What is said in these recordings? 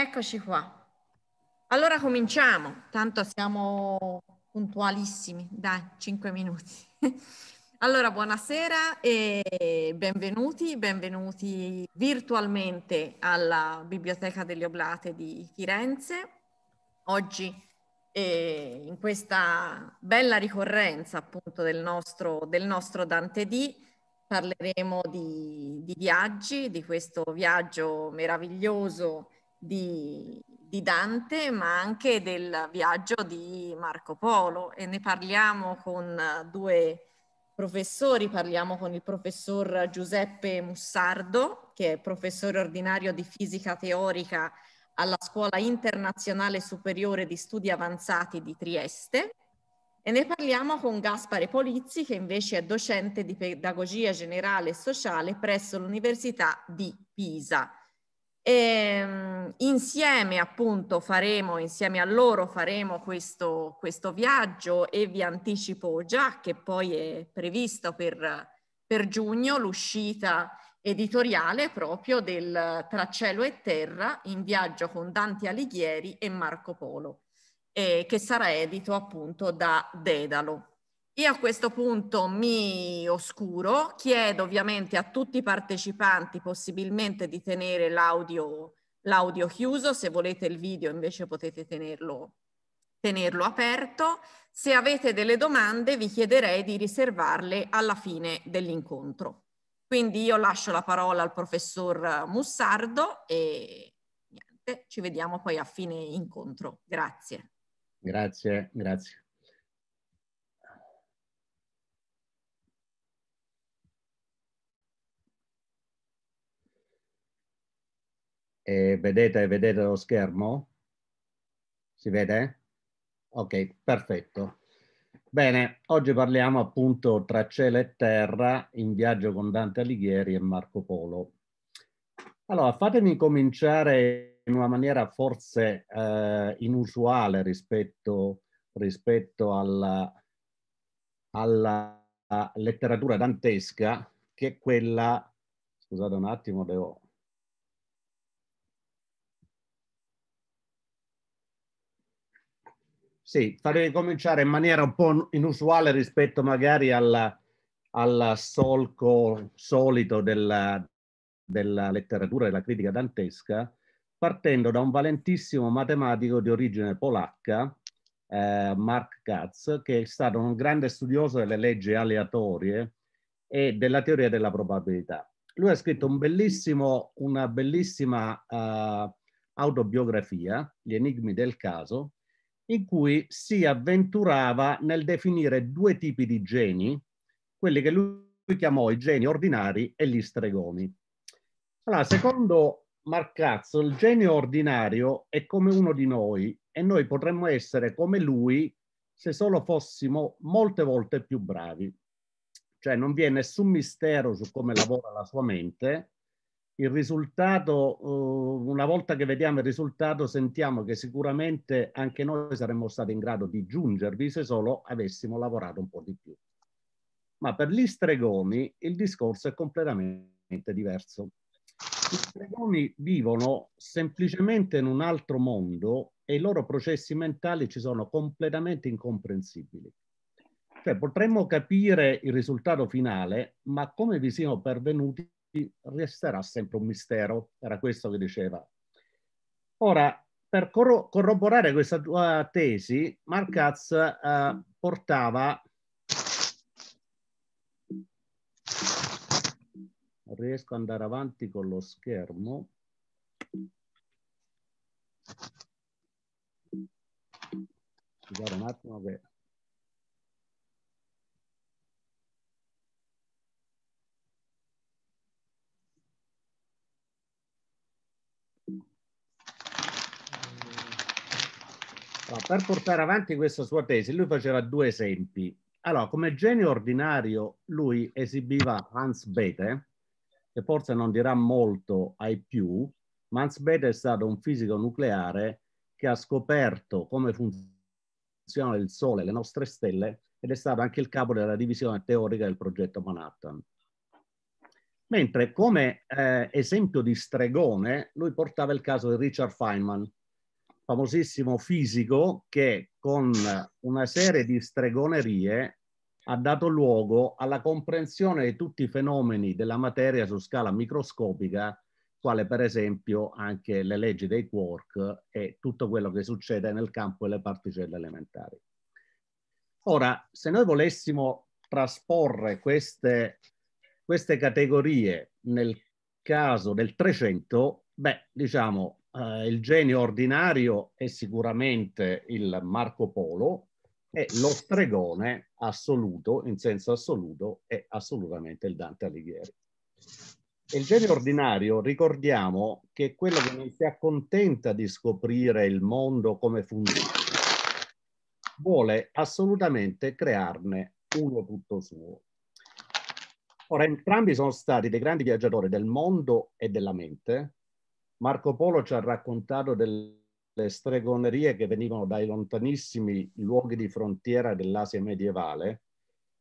Eccoci qua. Allora cominciamo, tanto siamo puntualissimi, dai, 5 minuti. Allora, buonasera e benvenuti, benvenuti virtualmente alla Biblioteca delle Oblate di Firenze. Oggi eh, in questa bella ricorrenza appunto del nostro, del nostro Dante D parleremo di, di viaggi, di questo viaggio meraviglioso di, di Dante, ma anche del viaggio di Marco Polo e ne parliamo con due professori, parliamo con il professor Giuseppe Mussardo, che è professore ordinario di fisica teorica alla Scuola Internazionale Superiore di Studi Avanzati di Trieste e ne parliamo con Gaspare Polizzi, che invece è docente di pedagogia generale e sociale presso l'Università di Pisa. E, ehm, insieme appunto faremo, insieme a loro faremo questo, questo viaggio e vi anticipo già che poi è previsto per, per giugno l'uscita editoriale proprio del Tra cielo e terra in viaggio con Dante Alighieri e Marco Polo, eh, che sarà edito appunto da Dedalo. Io a questo punto mi oscuro, chiedo ovviamente a tutti i partecipanti possibilmente di tenere l'audio, l'audio chiuso, se volete il video invece potete tenerlo, tenerlo aperto. Se avete delle domande vi chiederei di riservarle alla fine dell'incontro. Quindi io lascio la parola al professor Mussardo e niente, ci vediamo poi a fine incontro. Grazie. Grazie, grazie. E vedete, vedete lo schermo? Si vede? Ok, perfetto. Bene, oggi parliamo appunto tra cielo e terra in viaggio con Dante Alighieri e Marco Polo. Allora, fatemi cominciare in una maniera forse eh, inusuale rispetto, rispetto alla, alla letteratura dantesca, che è quella, scusate un attimo, devo Sì, farei cominciare in maniera un po' inusuale rispetto magari al, al solco solito della, della letteratura e della critica dantesca, partendo da un valentissimo matematico di origine polacca, eh, Mark Katz, che è stato un grande studioso delle leggi aleatorie e della teoria della probabilità. Lui ha scritto un bellissimo, una bellissima eh, autobiografia, Gli enigmi del caso, in cui si avventurava nel definire due tipi di geni, quelli che lui chiamò i geni ordinari e gli stregoni. Allora, secondo Marcazzo, il genio ordinario è come uno di noi e noi potremmo essere come lui se solo fossimo molte volte più bravi. Cioè non vi è nessun mistero su come lavora la sua mente, il risultato, eh, una volta che vediamo il risultato, sentiamo che sicuramente anche noi saremmo stati in grado di giungervi se solo avessimo lavorato un po' di più. Ma per gli stregoni il discorso è completamente diverso. Gli stregoni vivono semplicemente in un altro mondo e i loro processi mentali ci sono completamente incomprensibili. Cioè, potremmo capire il risultato finale, ma come vi siano pervenuti resterà sempre un mistero. Era questo che diceva. Ora, per corroborare questa tua tesi, Marcaz eh, portava... Non riesco ad andare avanti con lo schermo. Scusate un attimo che No, per portare avanti questa sua tesi, lui faceva due esempi. Allora, come genio ordinario, lui esibiva Hans Bethe, che forse non dirà molto ai più, ma Hans Bethe è stato un fisico nucleare che ha scoperto come funziona il Sole, le nostre stelle, ed è stato anche il capo della divisione teorica del progetto Manhattan. Mentre come eh, esempio di stregone, lui portava il caso di Richard Feynman, famosissimo fisico che con una serie di stregonerie ha dato luogo alla comprensione di tutti i fenomeni della materia su scala microscopica, quale per esempio anche le leggi dei quark e tutto quello che succede nel campo delle particelle elementari. Ora, se noi volessimo trasporre queste, queste categorie nel caso del 300, beh, diciamo, eh, il genio ordinario è sicuramente il Marco Polo e lo stregone assoluto, in senso assoluto, è assolutamente il Dante Alighieri. Il genio ordinario, ricordiamo che è quello che non si accontenta di scoprire il mondo come funziona, vuole assolutamente crearne uno tutto suo. Ora, entrambi sono stati dei grandi viaggiatori del mondo e della mente, Marco Polo ci ha raccontato delle stregonerie che venivano dai lontanissimi luoghi di frontiera dell'Asia medievale,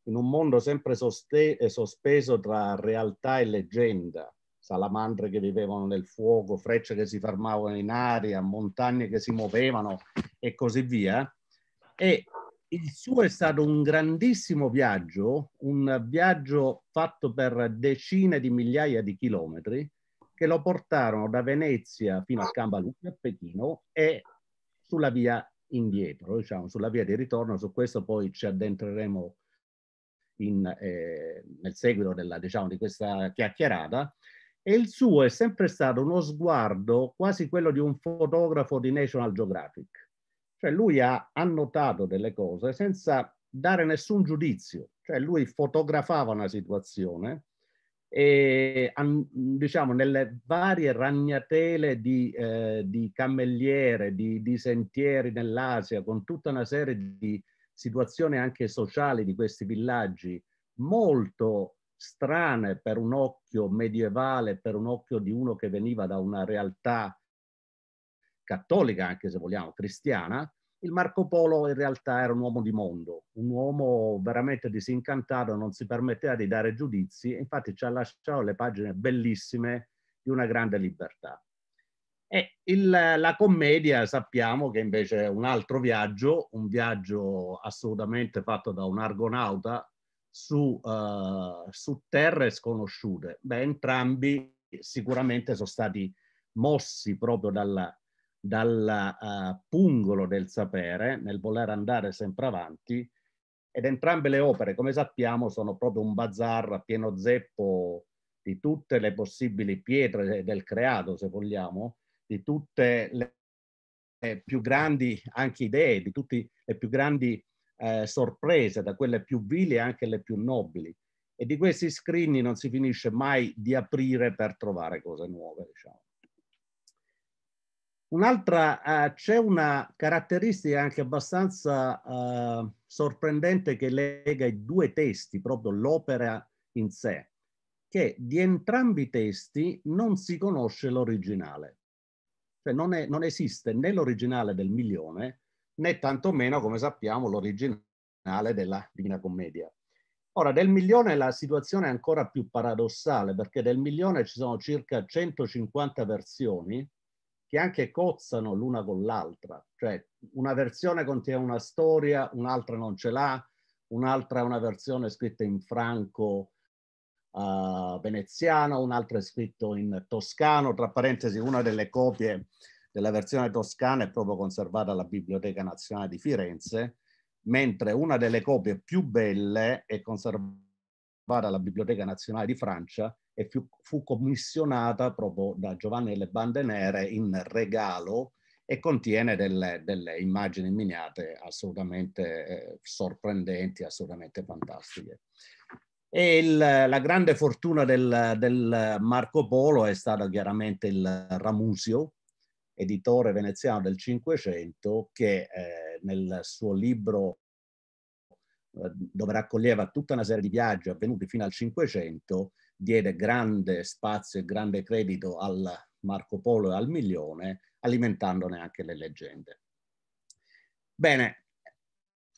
in un mondo sempre sospeso tra realtà e leggenda, salamandre che vivevano nel fuoco, frecce che si fermavano in aria, montagne che si muovevano e così via. E il suo è stato un grandissimo viaggio, un viaggio fatto per decine di migliaia di chilometri, che lo portarono da Venezia fino a Cambalucci a Pechino e sulla via indietro, diciamo, sulla via di ritorno. Su questo poi ci addentreremo in, eh, nel seguito della, diciamo, di questa chiacchierata. E il suo è sempre stato uno sguardo quasi quello di un fotografo di National Geographic. Cioè lui ha annotato delle cose senza dare nessun giudizio. Cioè lui fotografava una situazione e diciamo nelle varie ragnatele di, eh, di cammelliere, di, di sentieri nell'Asia, con tutta una serie di situazioni anche sociali di questi villaggi molto strane per un occhio medievale, per un occhio di uno che veniva da una realtà cattolica, anche se vogliamo, cristiana, il Marco Polo in realtà era un uomo di mondo, un uomo veramente disincantato, non si permetteva di dare giudizi, infatti ci ha lasciato le pagine bellissime di una grande libertà. E il, la commedia sappiamo che invece è un altro viaggio, un viaggio assolutamente fatto da un argonauta su, uh, su terre sconosciute. Beh, entrambi sicuramente sono stati mossi proprio dalla, dal uh, eh, pungolo del sapere nel voler andare sempre avanti ed entrambe le opere, come sappiamo, sono proprio un bazar pieno zeppo di tutte le possibili pietre del creato, se vogliamo, di tutte le più grandi anche idee, di tutte le più grandi eh, sorprese, da quelle più vili anche le più nobili. E di questi scrigni non si finisce mai di aprire per trovare cose nuove, diciamo. Un'altra, eh, c'è una caratteristica anche abbastanza eh, sorprendente che lega i due testi, proprio l'opera in sé, che di entrambi i testi non si conosce l'originale. Cioè non, è, non esiste né l'originale del milione, né tantomeno, come sappiamo, l'originale della Divina Commedia. Ora, del milione la situazione è ancora più paradossale, perché del milione ci sono circa 150 versioni, che anche cozzano l'una con l'altra, cioè una versione contiene una storia, un'altra non ce l'ha, un'altra è una versione scritta in franco uh, veneziano, un'altra è scritta in toscano, tra parentesi una delle copie della versione toscana è proprio conservata alla Biblioteca Nazionale di Firenze, mentre una delle copie più belle è conservata alla Biblioteca Nazionale di Francia e fu, fu commissionata proprio da Giovanni delle Bande Nere in regalo e contiene delle, delle immagini miniate assolutamente eh, sorprendenti, assolutamente fantastiche. E il, la grande fortuna del, del, Marco Polo è stato chiaramente il Ramusio, editore veneziano del Cinquecento, che eh, nel suo libro eh, dove raccoglieva tutta una serie di viaggi avvenuti fino al Cinquecento, diede grande spazio e grande credito al Marco Polo e al Milione, alimentandone anche le leggende. Bene,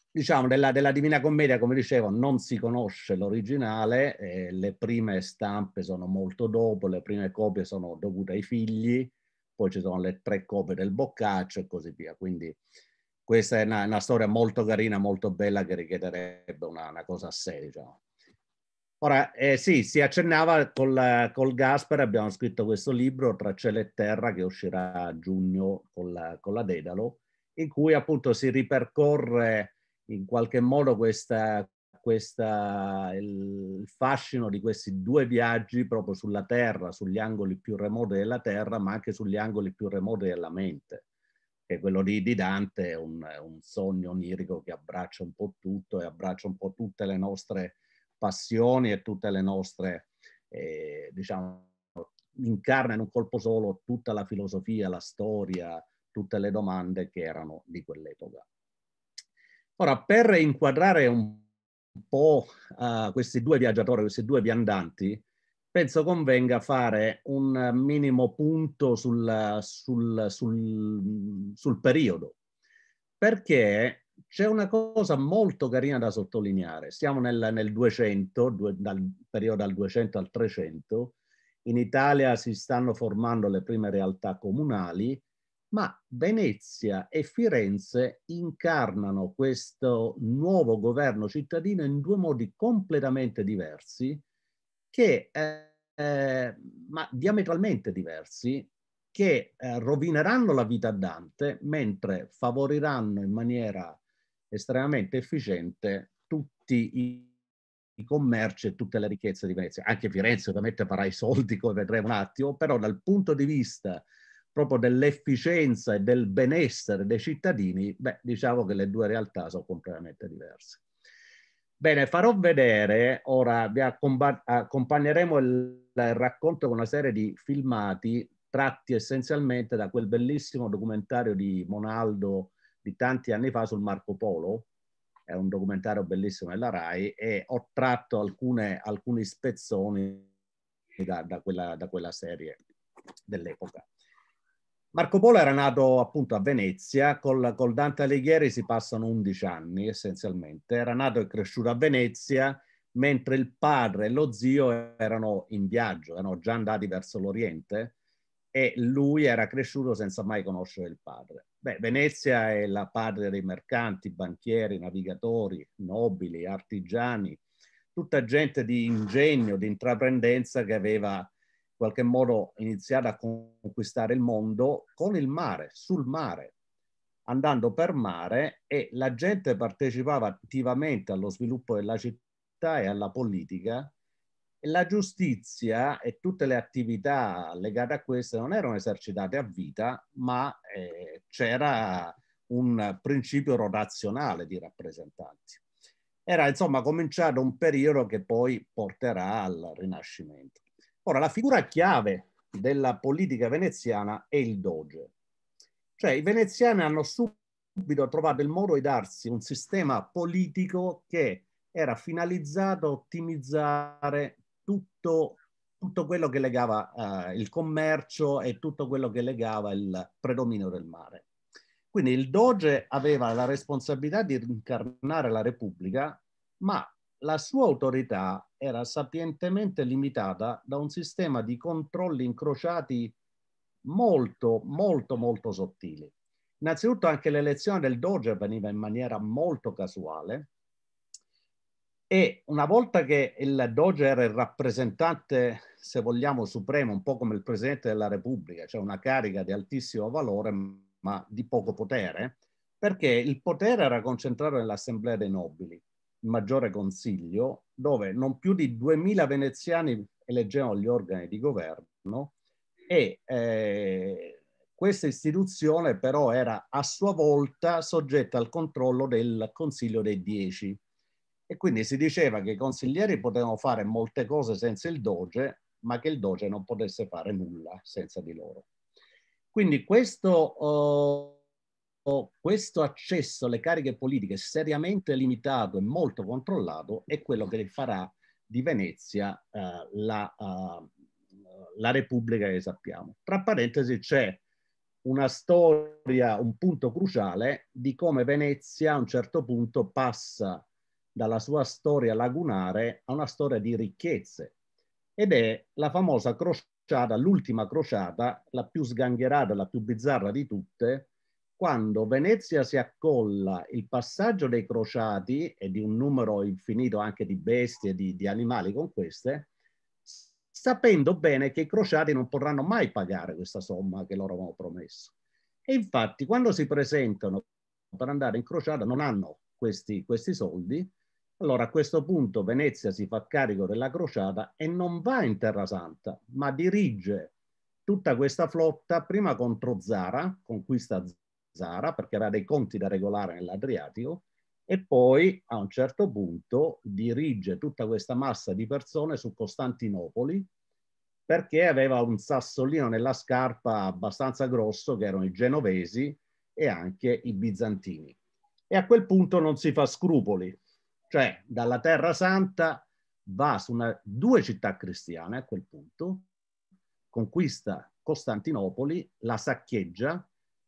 diciamo, della, della, Divina Commedia, come dicevo, non si conosce l'originale, eh, le prime stampe sono molto dopo, le prime copie sono dovute ai figli, poi ci sono le tre copie del Boccaccio e così via. Quindi questa è una, una storia molto carina, molto bella, che richiederebbe una, una cosa a sé, diciamo. Ora, eh, sì, si accennava col, col, Gasper, abbiamo scritto questo libro, Tra cielo e terra, che uscirà a giugno con la, con la Dedalo, in cui appunto si ripercorre in qualche modo questa, questa, il fascino di questi due viaggi proprio sulla Terra, sugli angoli più remoti della Terra, ma anche sugli angoli più remoti della mente. Che quello di, di Dante è un, un sogno onirico che abbraccia un po' tutto e abbraccia un po' tutte le nostre passioni e tutte le nostre, eh, diciamo, incarna in un colpo solo tutta la filosofia, la storia, tutte le domande che erano di quell'epoca. Ora, per inquadrare un po' uh, questi due viaggiatori, questi due viandanti, penso convenga fare un minimo punto sul, sul, sul, sul periodo, perché c'è una cosa molto carina da sottolineare. Siamo nel, nel 200, due, dal periodo dal 200 al 300. In Italia si stanno formando le prime realtà comunali, ma Venezia e Firenze incarnano questo nuovo governo cittadino in due modi completamente diversi, che, eh, eh ma diametralmente diversi, che eh, rovineranno la vita a Dante, mentre favoriranno in maniera estremamente efficiente tutti i, i commerci e tutte le ricchezze di Venezia. Anche Firenze ovviamente farà i soldi, come vedremo un attimo, però dal punto di vista proprio dell'efficienza e del benessere dei cittadini, beh, diciamo che le due realtà sono completamente diverse. Bene, farò vedere, ora vi accompagneremo il, il racconto con una serie di filmati tratti essenzialmente da quel bellissimo documentario di Monaldo tanti anni fa sul Marco Polo, è un documentario bellissimo della RAI, e ho tratto alcune, alcuni spezzoni da, da, quella, da quella serie dell'epoca. Marco Polo era nato appunto a Venezia, col, col, Dante Alighieri si passano 11 anni essenzialmente, era nato e cresciuto a Venezia mentre il padre e lo zio erano in viaggio, erano già andati verso l'Oriente e lui era cresciuto senza mai conoscere il padre. Beh, Venezia è la patria dei mercanti, banchieri, navigatori, nobili, artigiani, tutta gente di ingegno, di intraprendenza che aveva in qualche modo iniziato a conquistare il mondo con il mare, sul mare, andando per mare e la gente partecipava attivamente allo sviluppo della città e alla politica la giustizia e tutte le attività legate a queste non erano esercitate a vita, ma eh, c'era un principio rotazionale di rappresentanti. Era insomma cominciato un periodo che poi porterà al Rinascimento. Ora, la figura chiave della politica veneziana è il doge. Cioè i veneziani hanno subito trovato il modo di darsi un sistema politico che era finalizzato a ottimizzare tutto, tutto quello che legava eh, il commercio e tutto quello che legava il predominio del mare. Quindi il Doge aveva la responsabilità di incarnare la Repubblica, ma la sua autorità era sapientemente limitata da un sistema di controlli incrociati molto, molto, molto sottili. Innanzitutto anche l'elezione del Doge veniva in maniera molto casuale, e una volta che il Doge era il rappresentante, se vogliamo, supremo, un po' come il Presidente della Repubblica, cioè una carica di altissimo valore ma di poco potere, perché il potere era concentrato nell'Assemblea dei Nobili, il maggiore consiglio, dove non più di 2000 veneziani eleggevano gli organi di governo e eh, questa istituzione però era a sua volta soggetta al controllo del Consiglio dei Dieci e quindi si diceva che i consiglieri potevano fare molte cose senza il doge, ma che il doge non potesse fare nulla senza di loro. Quindi questo, eh, questo accesso alle cariche politiche seriamente limitato e molto controllato è quello che farà di Venezia eh, la, uh, la, Repubblica che sappiamo. Tra parentesi c'è una storia, un punto cruciale di come Venezia a un certo punto passa dalla sua storia lagunare a una storia di ricchezze ed è la famosa crociata, l'ultima crociata, la più sgangherata, la più bizzarra di tutte, quando Venezia si accolla il passaggio dei crociati e di un numero infinito anche di bestie, di, di animali con queste, sapendo bene che i crociati non potranno mai pagare questa somma che loro avevano promesso. E infatti quando si presentano per andare in crociata non hanno questi, questi soldi allora a questo punto Venezia si fa carico della crociata e non va in Terra Santa, ma dirige tutta questa flotta prima contro Zara, conquista Zara perché aveva dei conti da regolare nell'Adriatico, e poi a un certo punto dirige tutta questa massa di persone su Costantinopoli perché aveva un sassolino nella scarpa abbastanza grosso che erano i genovesi e anche i bizantini. E a quel punto non si fa scrupoli, cioè dalla Terra Santa va su una, due città cristiane a quel punto, conquista Costantinopoli, la saccheggia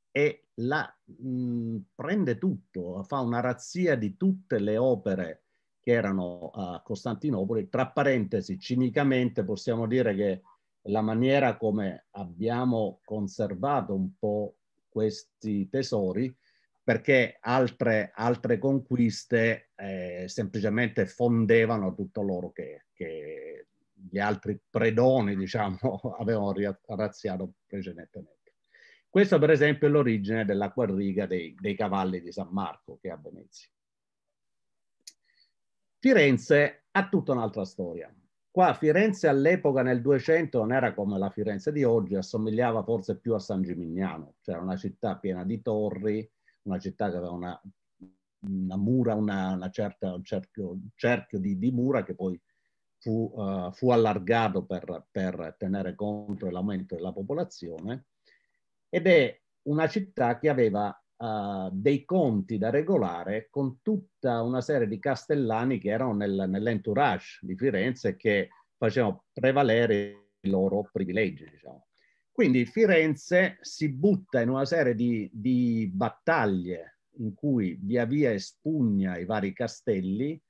e la mh, mm, prende tutto, fa una razzia di tutte le opere che erano a Costantinopoli. Tra parentesi, cinicamente possiamo dire che la maniera come abbiamo conservato un po' questi tesori perché altre, altre conquiste eh, semplicemente fondevano tutto l'oro che, che, gli altri predoni diciamo, avevano razziato precedentemente. Questo per esempio è l'origine della quadriga dei, dei cavalli di San Marco che è a Venezia. Firenze ha tutta un'altra storia. Qua Firenze all'epoca nel 200 non era come la Firenze di oggi, assomigliava forse più a San Gimignano, cioè una città piena di torri, una città che aveva una, una mura, una, una certa, un cerchio, un cerchio di, di, mura che poi fu, uh, fu allargato per, per, tenere conto dell'aumento della popolazione ed è una città che aveva uh, dei conti da regolare con tutta una serie di castellani che erano nel, nell'entourage di Firenze che facevano prevalere i loro privilegi. Diciamo. Quindi Firenze si butta in una serie di, di battaglie in cui via via espugna i vari castelli, eh,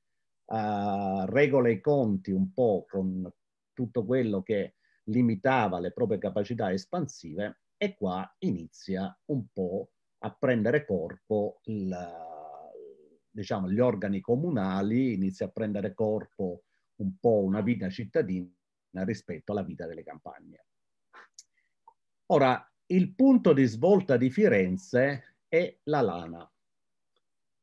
regola i conti un po' con tutto quello che limitava le proprie capacità espansive e qua inizia un po' a prendere corpo il, diciamo, gli organi comunali, inizia a prendere corpo un po' una vita cittadina rispetto alla vita delle campagne. Ora, il punto di svolta di Firenze è la lana.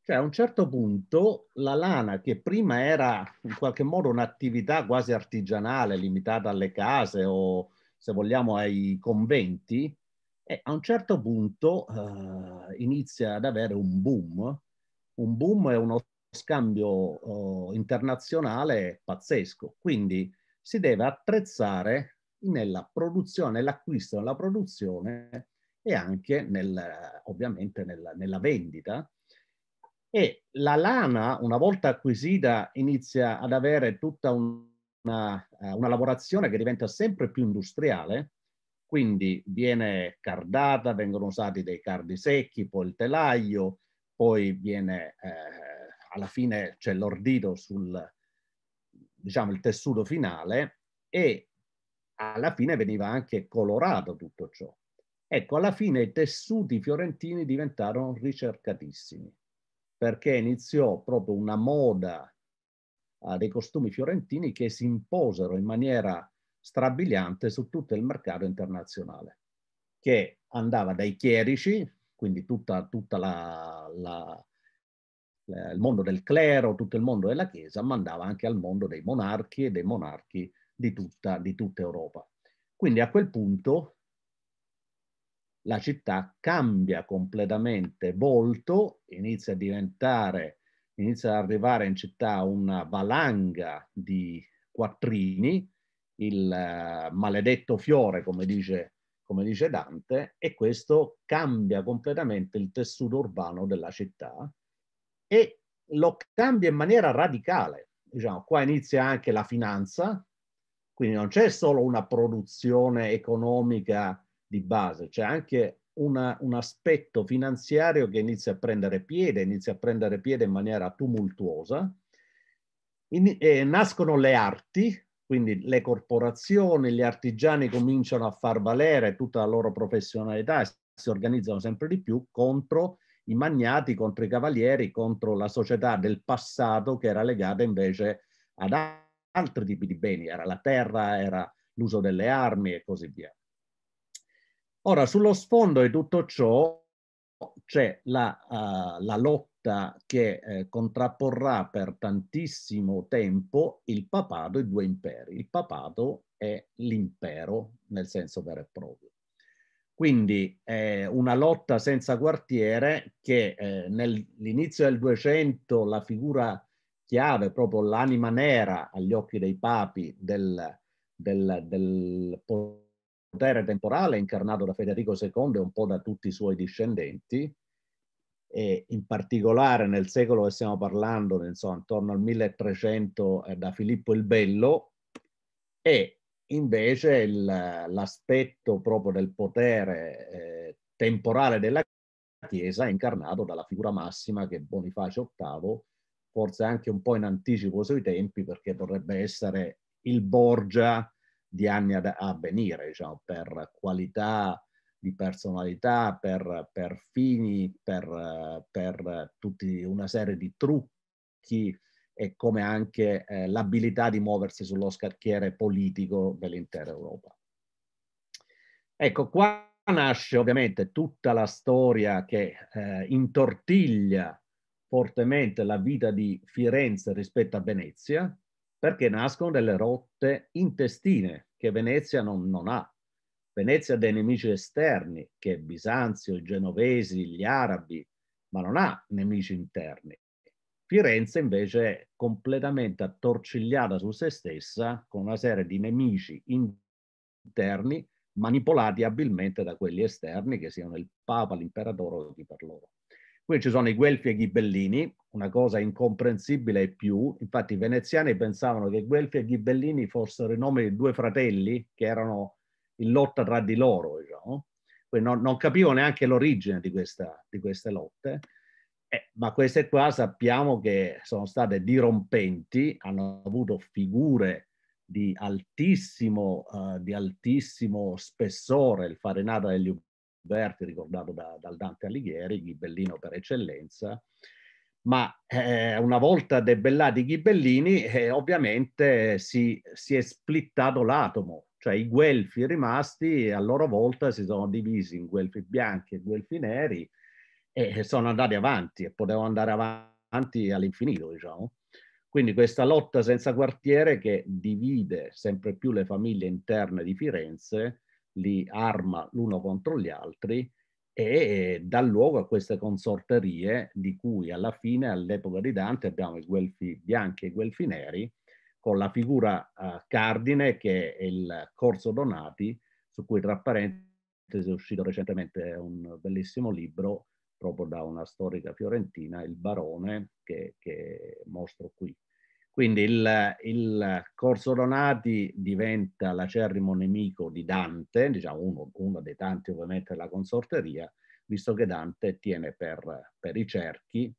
Cioè a un certo punto la lana, che prima era in qualche modo un'attività quasi artigianale, limitata alle case o se vogliamo ai conventi, a un certo punto eh, inizia ad avere un boom. Un boom è uno scambio eh, internazionale pazzesco, quindi si deve attrezzare nella produzione, nell'acquisto, nella produzione e anche nel, ovviamente nella, nella vendita. E la lana, una volta acquisita, inizia ad avere tutta una, eh, una lavorazione che diventa sempre più industriale, quindi viene cardata, vengono usati dei cardi secchi, poi il telaio, poi viene, eh, alla fine c'è l'ordito sul, diciamo, il tessuto finale e alla fine veniva anche colorato tutto ciò. Ecco, alla fine i tessuti fiorentini diventarono ricercatissimi, perché iniziò proprio una moda ah, dei costumi fiorentini che si imposero in maniera strabiliante su tutto il mercato internazionale, che andava dai chierici, quindi tutto il mondo del clero, tutto il mondo della Chiesa, ma andava anche al mondo dei monarchi e dei monarchi di tutta, di tutta Europa. Quindi a quel punto la città cambia completamente volto, inizia a diventare, inizia ad arrivare in città una valanga di quattrini, il eh, maledetto fiore, come dice, come dice Dante, e questo cambia completamente il tessuto urbano della città e lo cambia in maniera radicale. Diciamo, qua inizia anche la finanza, quindi non c'è solo una produzione economica di base, c'è anche una, un aspetto finanziario che inizia a prendere piede, inizia a prendere piede in maniera tumultuosa. In, eh, nascono le arti, quindi le corporazioni, gli artigiani cominciano a far valere tutta la loro professionalità e si organizzano sempre di più contro i magnati, contro i cavalieri, contro la società del passato che era legata invece ad altri altri tipi di beni, era la terra, era l'uso delle armi e così via. Ora, sullo sfondo di tutto ciò c'è la, uh, la, lotta che eh, contrapporrà per tantissimo tempo il papato e i due imperi. Il papato è l'impero nel senso vero e proprio. Quindi è una lotta senza quartiere che eh, nell'inizio del 200 la figura chiave, proprio l'anima nera agli occhi dei papi del, del, del potere temporale incarnato da Federico II e un po' da tutti i suoi discendenti, e in particolare nel secolo che stiamo parlando, insomma, intorno al 1300 eh, da Filippo il Bello, e invece l'aspetto proprio del potere eh, temporale della Chiesa incarnato dalla figura massima che Bonifacio VIII forse anche un po' in anticipo sui tempi perché potrebbe essere il Borgia di anni ad, a venire, diciamo, per qualità di personalità, per, per fini, per, per tutti una serie di trucchi e come anche eh, l'abilità di muoversi sullo scacchiere politico dell'intera Europa. Ecco, qua nasce ovviamente tutta la storia che eh, intortiglia fortemente la vita di Firenze rispetto a Venezia, perché nascono delle rotte intestine che Venezia non, non ha. Venezia ha dei nemici esterni, che Bisanzio, i genovesi, gli arabi, ma non ha nemici interni. Firenze invece è completamente attorcigliata su se stessa con una serie di nemici interni manipolati abilmente da quelli esterni, che siano il Papa, l'imperatore o chi per loro. Poi ci sono i Guelfi e i Ghibellini, una cosa incomprensibile e più. Infatti i veneziani pensavano che Guelfi e Ghibellini fossero i nomi di due fratelli che erano in lotta tra di loro. Diciamo. Non, non, capivo neanche l'origine di, di, queste lotte, eh, ma queste qua sappiamo che sono state dirompenti, hanno avuto figure di altissimo, uh, di altissimo spessore, il Farenata degli Verdi, ricordato da, dal Dante Alighieri, Ghibellino per eccellenza, ma eh, una volta debellati i ghibellini eh, ovviamente si, si, è splittato l'atomo, cioè i guelfi rimasti a loro volta si sono divisi in guelfi bianchi e guelfi neri e sono andati avanti e potevano andare avanti all'infinito, diciamo. Quindi questa lotta senza quartiere che divide sempre più le famiglie interne di Firenze li arma l'uno contro gli altri e dà luogo a queste consorterie di cui alla fine all'epoca di Dante abbiamo i guelfi bianchi e i guelfi neri con la figura uh, cardine che è il Corso Donati su cui tra parentesi è uscito recentemente un bellissimo libro proprio da una storica fiorentina, il Barone, che, che mostro qui. Quindi il, il Corso Donati diventa l'acerrimo nemico di Dante, diciamo uno, uno, dei tanti ovviamente della consorteria, visto che Dante tiene per, per i cerchi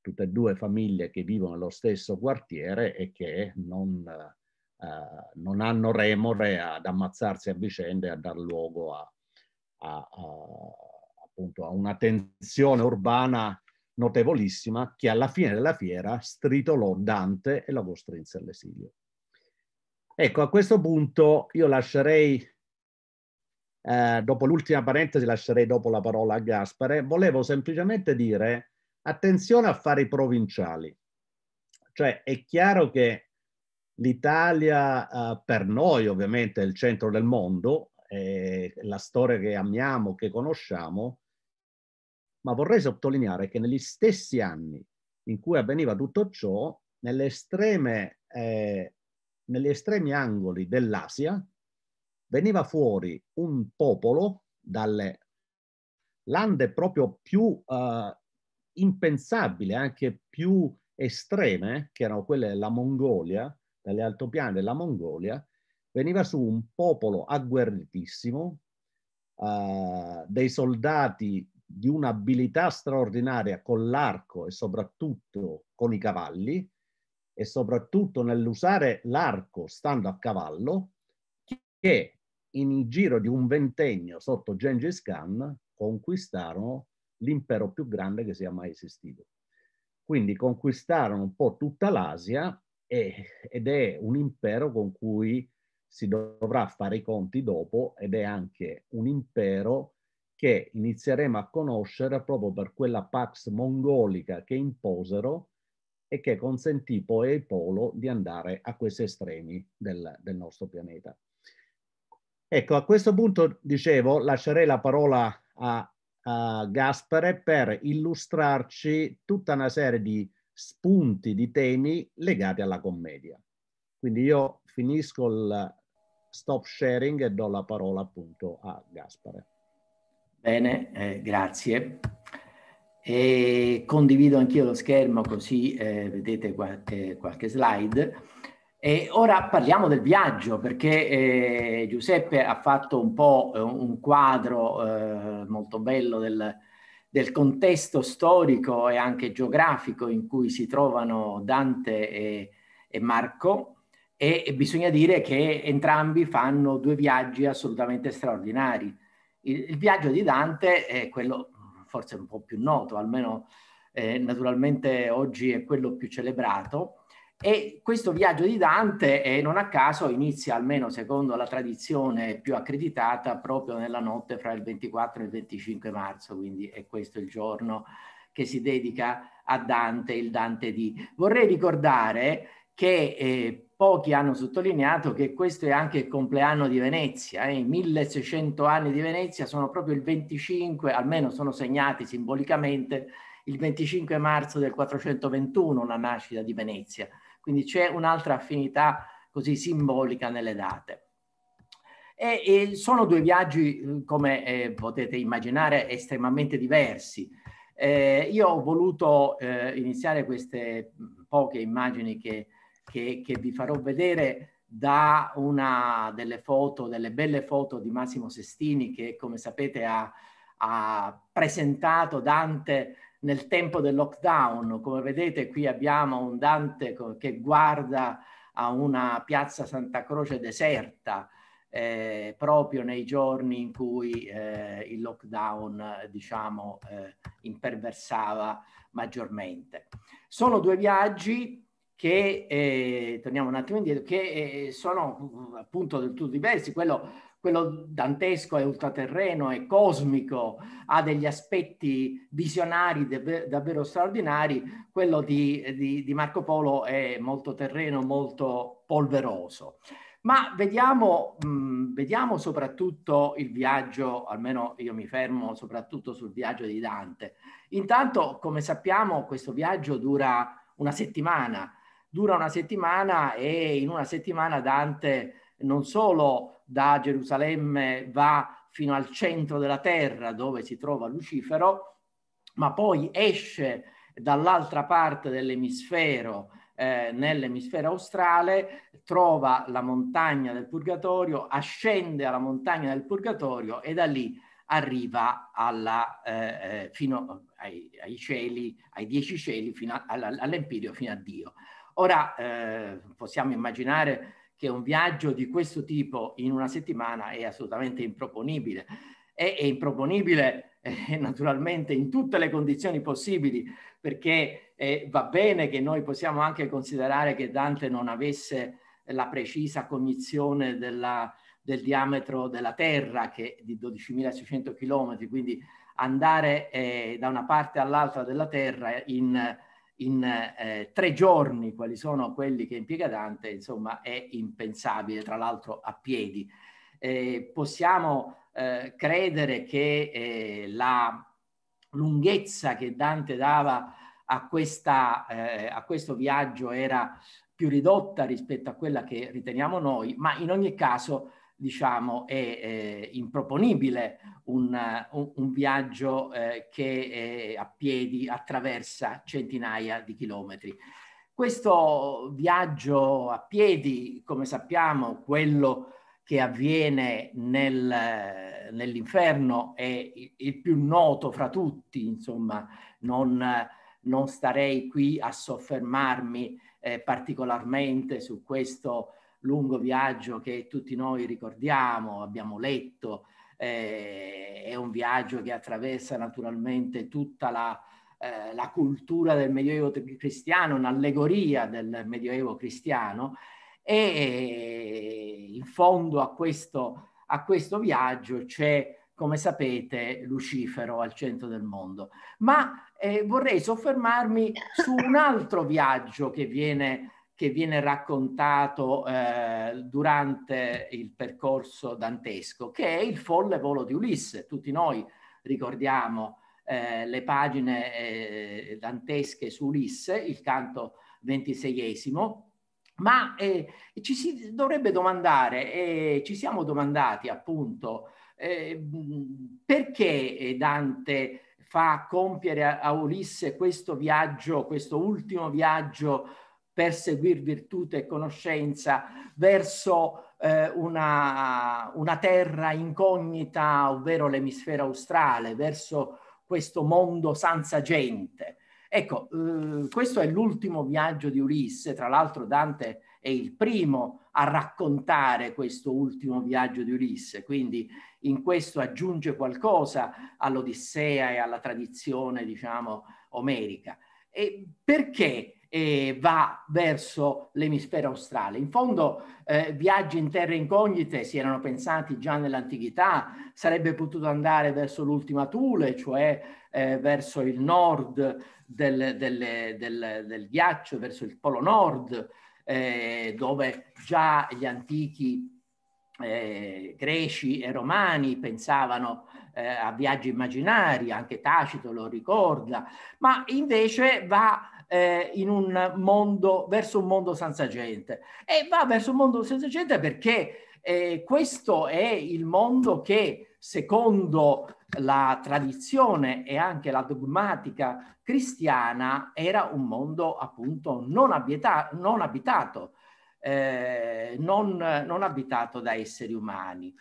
tutte e due famiglie che vivono nello stesso quartiere e che non, eh, non hanno remore ad ammazzarsi a vicenda e a dar luogo a, a, a, appunto, a una tensione urbana notevolissima che alla fine della fiera stritolò Dante e la costrinse all'esilio. Ecco, a questo punto io lascerei, eh, dopo l'ultima parentesi, lascerei dopo la parola a Gaspare, volevo semplicemente dire attenzione a fare i provinciali. Cioè è chiaro che l'Italia eh, per noi ovviamente è il centro del mondo, è la storia che amiamo, che conosciamo, ma vorrei sottolineare che negli stessi anni in cui avveniva tutto ciò, estreme, eh, negli estremi angoli dell'Asia, veniva fuori un popolo dalle lande proprio più eh, impensabili, anche più estreme, che erano quelle della Mongolia, dalle altopiane della Mongolia, veniva su un popolo agguerritissimo, eh, dei soldati di un'abilità straordinaria con l'arco e soprattutto con i cavalli e soprattutto nell'usare l'arco stando a cavallo che in giro di un ventennio sotto Gengis Khan conquistarono l'impero più grande che sia mai esistito. Quindi conquistarono un po' tutta l'Asia e, ed è un impero con cui si dovrà fare i conti dopo ed è anche un impero che inizieremo a conoscere proprio per quella Pax Mongolica che imposero e che consentì poi ai polo di andare a questi estremi del, del nostro pianeta. Ecco, a questo punto, dicevo, lascerei la parola a, a Gaspare per illustrarci tutta una serie di spunti, di temi legati alla commedia. Quindi io finisco il stop sharing e do la parola appunto a Gaspare. Bene, eh, grazie. E condivido anch'io lo schermo così eh, vedete qualche, qualche, slide. E ora parliamo del viaggio perché eh, Giuseppe ha fatto un po' eh, un quadro eh, molto bello del, del contesto storico e anche geografico in cui si trovano Dante e, e Marco e, e bisogna dire che entrambi fanno due viaggi assolutamente straordinari il, il viaggio di Dante è quello mm, forse un po' più noto, almeno eh, naturalmente oggi è quello più celebrato. E questo viaggio di Dante, eh, non a caso, inizia almeno secondo la tradizione più accreditata proprio nella notte fra il 24 e il 25 marzo, quindi è questo il giorno che si dedica a Dante, il Dante di. Vorrei ricordare che eh, pochi hanno sottolineato che questo è anche il compleanno di Venezia, eh. i 1600 anni di Venezia sono proprio il 25, almeno sono segnati simbolicamente, il 25 marzo del 421 la nascita di Venezia, quindi c'è un'altra affinità così simbolica nelle date. E, e sono due viaggi, eh, come eh, potete immaginare, estremamente diversi. Eh, io ho voluto eh, iniziare queste poche immagini che che, che vi farò vedere da una delle foto, delle belle foto di Massimo Sestini che come sapete ha, ha presentato Dante nel tempo del lockdown. Come vedete qui abbiamo un Dante che guarda a una piazza Santa Croce deserta eh, proprio nei giorni in cui eh, il lockdown diciamo eh, imperversava maggiormente. Sono due viaggi che, eh, torniamo un attimo indietro, che eh, sono mm, appunto del tutto diversi. Quello, quello, dantesco è ultraterreno, è cosmico, ha degli aspetti visionari davvero straordinari, quello di, di, di, Marco Polo è molto terreno, molto polveroso. Ma vediamo, mh, mm, vediamo soprattutto il viaggio, almeno io mi fermo soprattutto sul viaggio di Dante. Intanto, come sappiamo, questo viaggio dura una settimana, dura una settimana e in una settimana Dante non solo da Gerusalemme va fino al centro della terra dove si trova Lucifero, ma poi esce dall'altra parte dell'emisfero, eh, nell'emisfero australe, trova la montagna del Purgatorio, ascende alla montagna del Purgatorio e da lì arriva alla, eh, eh fino ai, ai, cieli, ai dieci cieli, fino all'Empirio, fino a Dio. Ora eh, possiamo immaginare che un viaggio di questo tipo in una settimana è assolutamente improponibile. È, è improponibile eh, naturalmente in tutte le condizioni possibili, perché eh, va bene che noi possiamo anche considerare che Dante non avesse la precisa cognizione della, del diametro della Terra, che è di 12.600 km, quindi andare eh, da una parte all'altra della Terra in in eh, tre giorni quali sono quelli che impiega Dante, insomma, è impensabile, tra l'altro a piedi. Eh, possiamo eh, credere che eh, la lunghezza che Dante dava a, questa, eh, a questo viaggio era più ridotta rispetto a quella che riteniamo noi, ma in ogni caso diciamo, è, è eh, improponibile un, un, un viaggio eh, che eh, a piedi attraversa centinaia di chilometri. Questo viaggio a piedi, come sappiamo, quello che avviene nel, nell'inferno è il più noto fra tutti, insomma, non, non starei qui a soffermarmi eh, particolarmente su questo lungo viaggio che tutti noi ricordiamo, abbiamo letto, eh, è un viaggio che attraversa naturalmente tutta la, eh, la cultura del Medioevo cristiano, un'allegoria del Medioevo cristiano e eh, in fondo a questo, a questo viaggio c'è, come sapete, Lucifero al centro del mondo. Ma eh, vorrei soffermarmi su un altro viaggio che viene che viene raccontato eh, durante il percorso dantesco, che è il folle volo di Ulisse. Tutti noi ricordiamo eh, le pagine eh, dantesche su Ulisse, il canto ventiseiesimo, ma eh, ci si dovrebbe domandare, e ci siamo domandati appunto, eh, perché Dante fa compiere a, a Ulisse questo viaggio, questo ultimo viaggio per seguire virtù e conoscenza verso eh, una, una, terra incognita, ovvero l'emisfero australe, verso questo mondo senza gente. Ecco, eh, questo è l'ultimo viaggio di Ulisse, tra l'altro Dante è il primo a raccontare questo ultimo viaggio di Ulisse, quindi in questo aggiunge qualcosa all'Odissea e alla tradizione, diciamo, omerica. E perché? e va verso l'emisfero australe. In fondo eh, viaggi in terre incognite si erano pensati già nell'antichità, sarebbe potuto andare verso l'ultima Thule, cioè eh, verso il nord del, del, del, del, ghiaccio, verso il polo nord, eh, dove già gli antichi eh, greci e romani pensavano eh, a viaggi immaginari, anche Tacito lo ricorda, ma invece va eh, in un mondo, verso un mondo senza gente. E va verso un mondo senza gente perché eh, questo è il mondo che, secondo la tradizione e anche la dogmatica cristiana, era un mondo appunto non, abita- non abitato, eh, non, non abitato da esseri umani.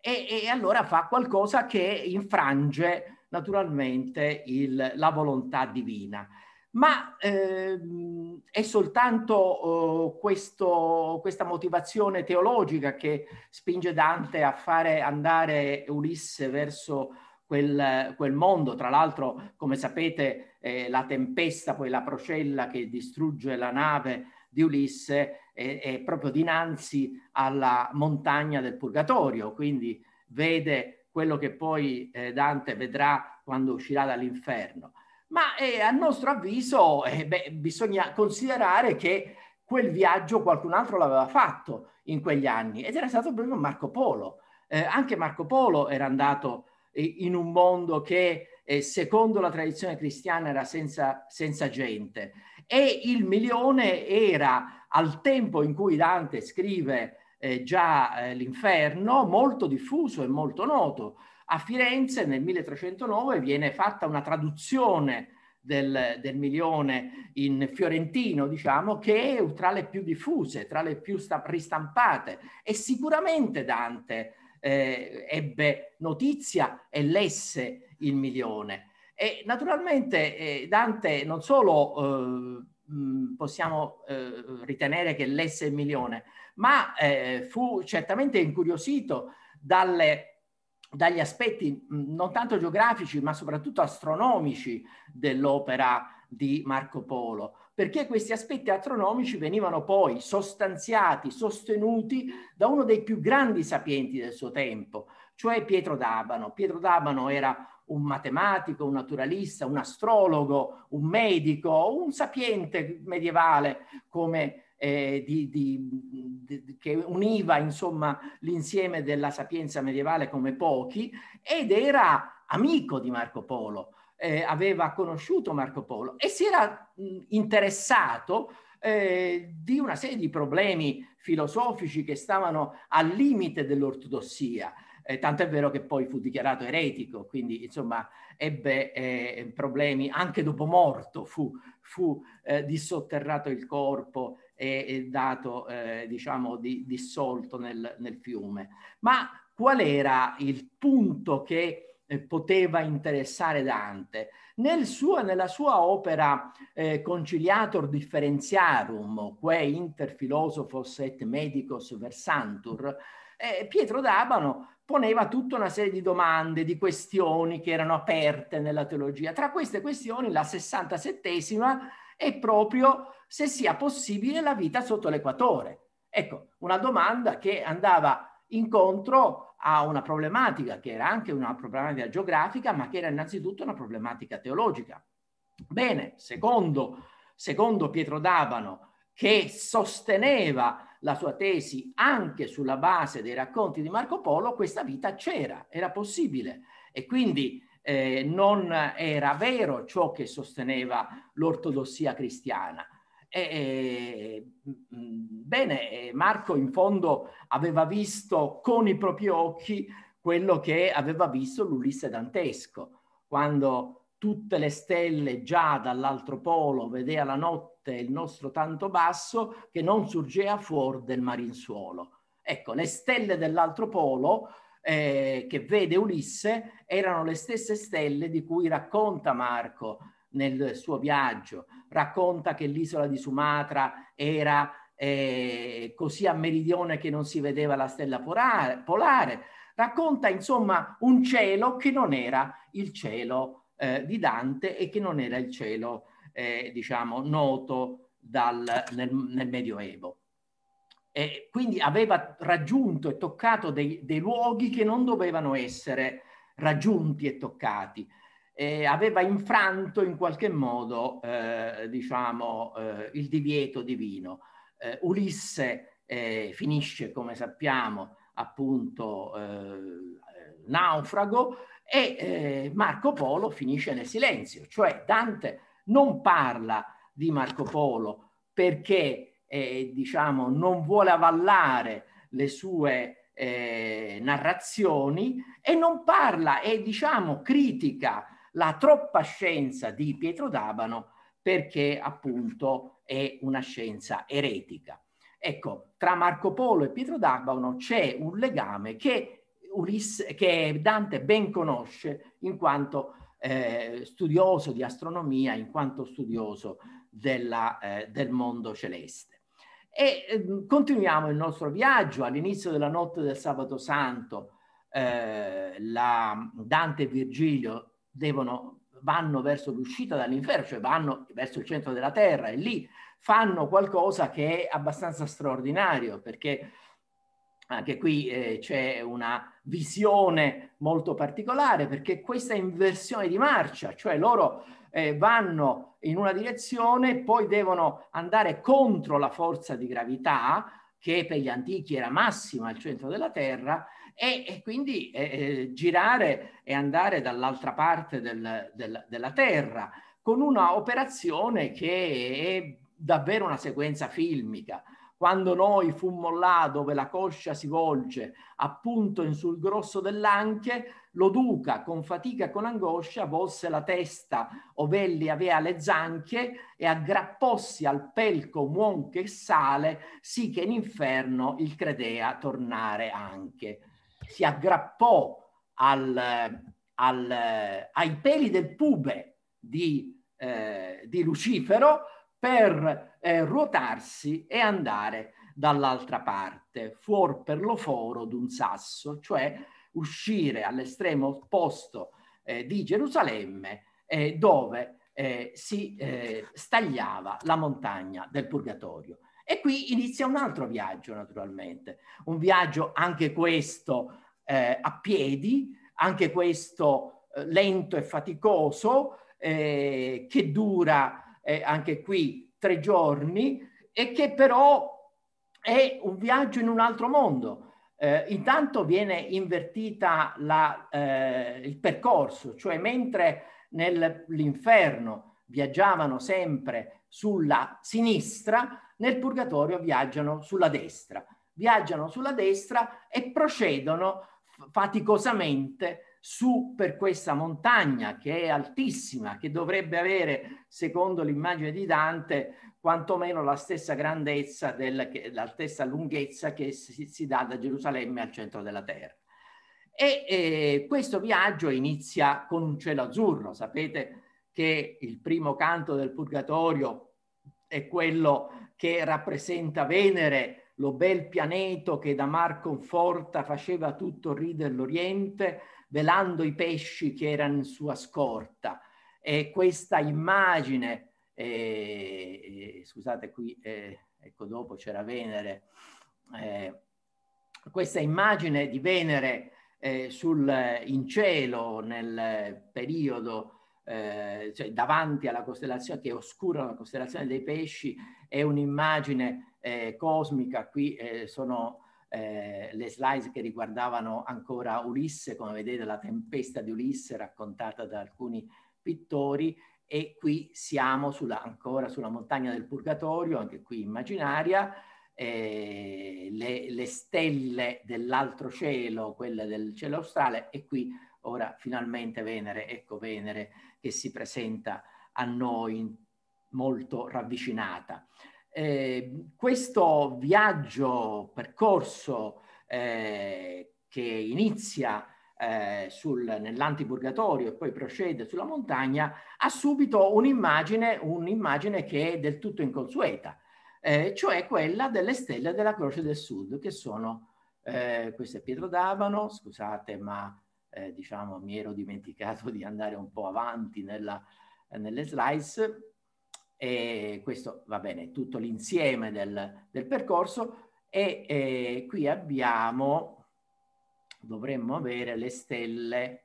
E, e, allora fa qualcosa che infrange naturalmente il, la volontà divina ma ehm, è soltanto eh, questo, questa motivazione teologica che spinge Dante a fare andare Ulisse verso quel, quel mondo. Tra l'altro, come sapete, eh, la tempesta, poi la procella che distrugge la nave di Ulisse è, è proprio dinanzi alla montagna del Purgatorio, quindi vede quello che poi eh, Dante vedrà quando uscirà dall'inferno ma eh, a nostro avviso eh, beh, bisogna considerare che quel viaggio qualcun altro l'aveva fatto in quegli anni ed era stato proprio Marco Polo. Eh, anche Marco Polo era andato eh, in un mondo che eh, secondo la tradizione cristiana era senza, senza gente e il milione era al tempo in cui Dante scrive eh, già eh, l'inferno, molto diffuso e molto noto. A Firenze nel 1309 viene fatta una traduzione del, del, milione in fiorentino, diciamo, che è tra le più diffuse, tra le più sta- ristampate. E sicuramente Dante eh, ebbe notizia e lesse il milione. E naturalmente eh, Dante non solo eh, mh, possiamo eh, ritenere che lesse il milione, ma eh, fu certamente incuriosito dalle dagli aspetti non tanto geografici ma soprattutto astronomici dell'opera di Marco Polo, perché questi aspetti astronomici venivano poi sostanziati, sostenuti da uno dei più grandi sapienti del suo tempo, cioè Pietro d'Abano. Pietro d'Abano era un matematico, un naturalista, un astrologo, un medico, un sapiente medievale come eh, di, di, di, che univa insomma l'insieme della sapienza medievale come pochi ed era amico di Marco Polo, eh, aveva conosciuto Marco Polo e si era mh, interessato eh, di una serie di problemi filosofici che stavano al limite dell'ortodossia eh, tanto è vero che poi fu dichiarato eretico, quindi insomma ebbe eh, problemi anche dopo morto, fu, fu eh, dissotterrato il corpo e, e dato, eh, diciamo, di, dissolto nel, nel, fiume. Ma qual era il punto che eh, poteva interessare Dante? Nel suo, nella sua opera eh, Conciliator Differenziarum, que inter philosophos et medicos versantur, eh, Pietro D'Abano poneva tutta una serie di domande, di questioni che erano aperte nella teologia. Tra queste questioni la 67esima è proprio se sia possibile la vita sotto l'equatore. Ecco, una domanda che andava incontro a una problematica che era anche una problematica geografica, ma che era innanzitutto una problematica teologica. Bene, secondo, secondo Pietro Davano, che sosteneva la sua tesi anche sulla base dei racconti di Marco Polo, questa vita c'era, era possibile e quindi eh, non era vero ciò che sosteneva l'ortodossia cristiana. E, e, mm, mm, bene, Marco in fondo aveva visto con i propri occhi quello che aveva visto l'Ulisse dantesco, quando tutte le stelle già dall'altro polo vedeva la notte forte, il nostro tanto basso, che non surgea fuori del marinsuolo. Ecco, le stelle dell'altro polo eh, che vede Ulisse erano le stesse stelle di cui racconta Marco nel suo viaggio. Racconta che l'isola di Sumatra era eh, così a meridione che non si vedeva la stella polare, Racconta insomma un cielo che non era il cielo eh, di Dante e che non era il cielo eh, diciamo, noto dal, nel, nel, Medioevo. E quindi aveva raggiunto e toccato dei, dei luoghi che non dovevano essere raggiunti e toccati. E aveva infranto in qualche modo eh, diciamo, eh, il divieto divino. Eh, Ulisse eh, finisce, come sappiamo, appunto eh, eh, naufrago e Marco Polo finisce nel silenzio, cioè Dante non parla di Marco Polo perché eh, diciamo, non vuole avallare le sue eh, narrazioni e non parla e diciamo, critica la troppa scienza di Pietro Dabano perché appunto è una scienza eretica. Ecco, tra Marco Polo e Pietro Dabano c'è un legame che, Ulisse, che Dante ben conosce in quanto eh, studioso di astronomia in quanto studioso della, eh, del mondo celeste. E eh, continuiamo il nostro viaggio all'inizio della notte del sabato santo. Eh, la, Dante e Virgilio devono, vanno verso l'uscita dall'inferno, cioè vanno verso il centro della terra e lì fanno qualcosa che è abbastanza straordinario perché anche qui eh, c'è una visione molto particolare perché questa inversione di marcia, cioè loro eh, vanno in una direzione, poi devono andare contro la forza di gravità che per gli antichi era massima al centro della Terra e, e quindi eh, eh girare e andare dall'altra parte del, del, della Terra con una operazione che è davvero una sequenza filmica quando noi fummo là dove la coscia si volge appunto in sul grosso dell'anche, lo duca con fatica con angoscia volse la testa, ovelli avea le zanche e aggrappossi al pelco muon che sale, sì che in inferno il credea tornare anche. Si aggrappò al, al, ai peli del pube di, eh, di Lucifero per eh, ruotarsi e andare dall'altra parte, fuor per lo foro d'un sasso, cioè uscire all'estremo opposto eh, di Gerusalemme eh, dove eh, si eh, stagliava la montagna del Purgatorio. E qui inizia un altro viaggio naturalmente, un viaggio anche questo eh, a piedi, anche questo lento e faticoso, che dura anche qui tre giorni e che però è un viaggio in un altro mondo. Eh, intanto viene invertita la, eh, il percorso, cioè mentre nell'inferno viaggiavano sempre sulla sinistra, nel purgatorio viaggiano sulla destra. Viaggiano sulla destra e procedono faticosamente su per questa montagna che è altissima, che dovrebbe avere, secondo l'immagine di Dante, quantomeno la stessa grandezza, del, la stessa lunghezza che si, si, dà da Gerusalemme al centro della terra. E eh, questo viaggio inizia con un cielo azzurro. Sapete che il primo canto del Purgatorio è quello che rappresenta Venere, lo bel pianeta che da mar conforta faceva tutto ridere l'Oriente, velando i pesci che erano in sua scorta. E questa immagine, eh, scusate qui, eh, ecco dopo c'era Venere, eh, questa immagine di Venere eh, sul, eh, in cielo nel eh, periodo eh, cioè davanti alla costellazione che oscura la costellazione dei pesci è un'immagine eh, cosmica qui eh, sono eh, le slide che riguardavano ancora Ulisse, come vedete la tempesta di Ulisse raccontata da alcuni pittori e qui siamo sulla, ancora sulla montagna del Purgatorio, anche qui immaginaria, eh, le, le, stelle dell'altro cielo, quelle del cielo australe e qui ora finalmente Venere, ecco Venere che si presenta a noi molto ravvicinata. Eh, questo viaggio, percorso eh, che inizia eh, nell'antiburgatorio e poi procede sulla montagna, ha subito un'immagine, un'immagine che è del tutto inconsueta, eh, cioè quella delle stelle della Croce del Sud, che sono, eh, questo è Pietro Davano, scusate ma eh, diciamo mi ero dimenticato di andare un po' avanti nella, nelle slides, e questo va bene, tutto l'insieme del, del percorso. E eh, qui abbiamo, dovremmo avere le stelle.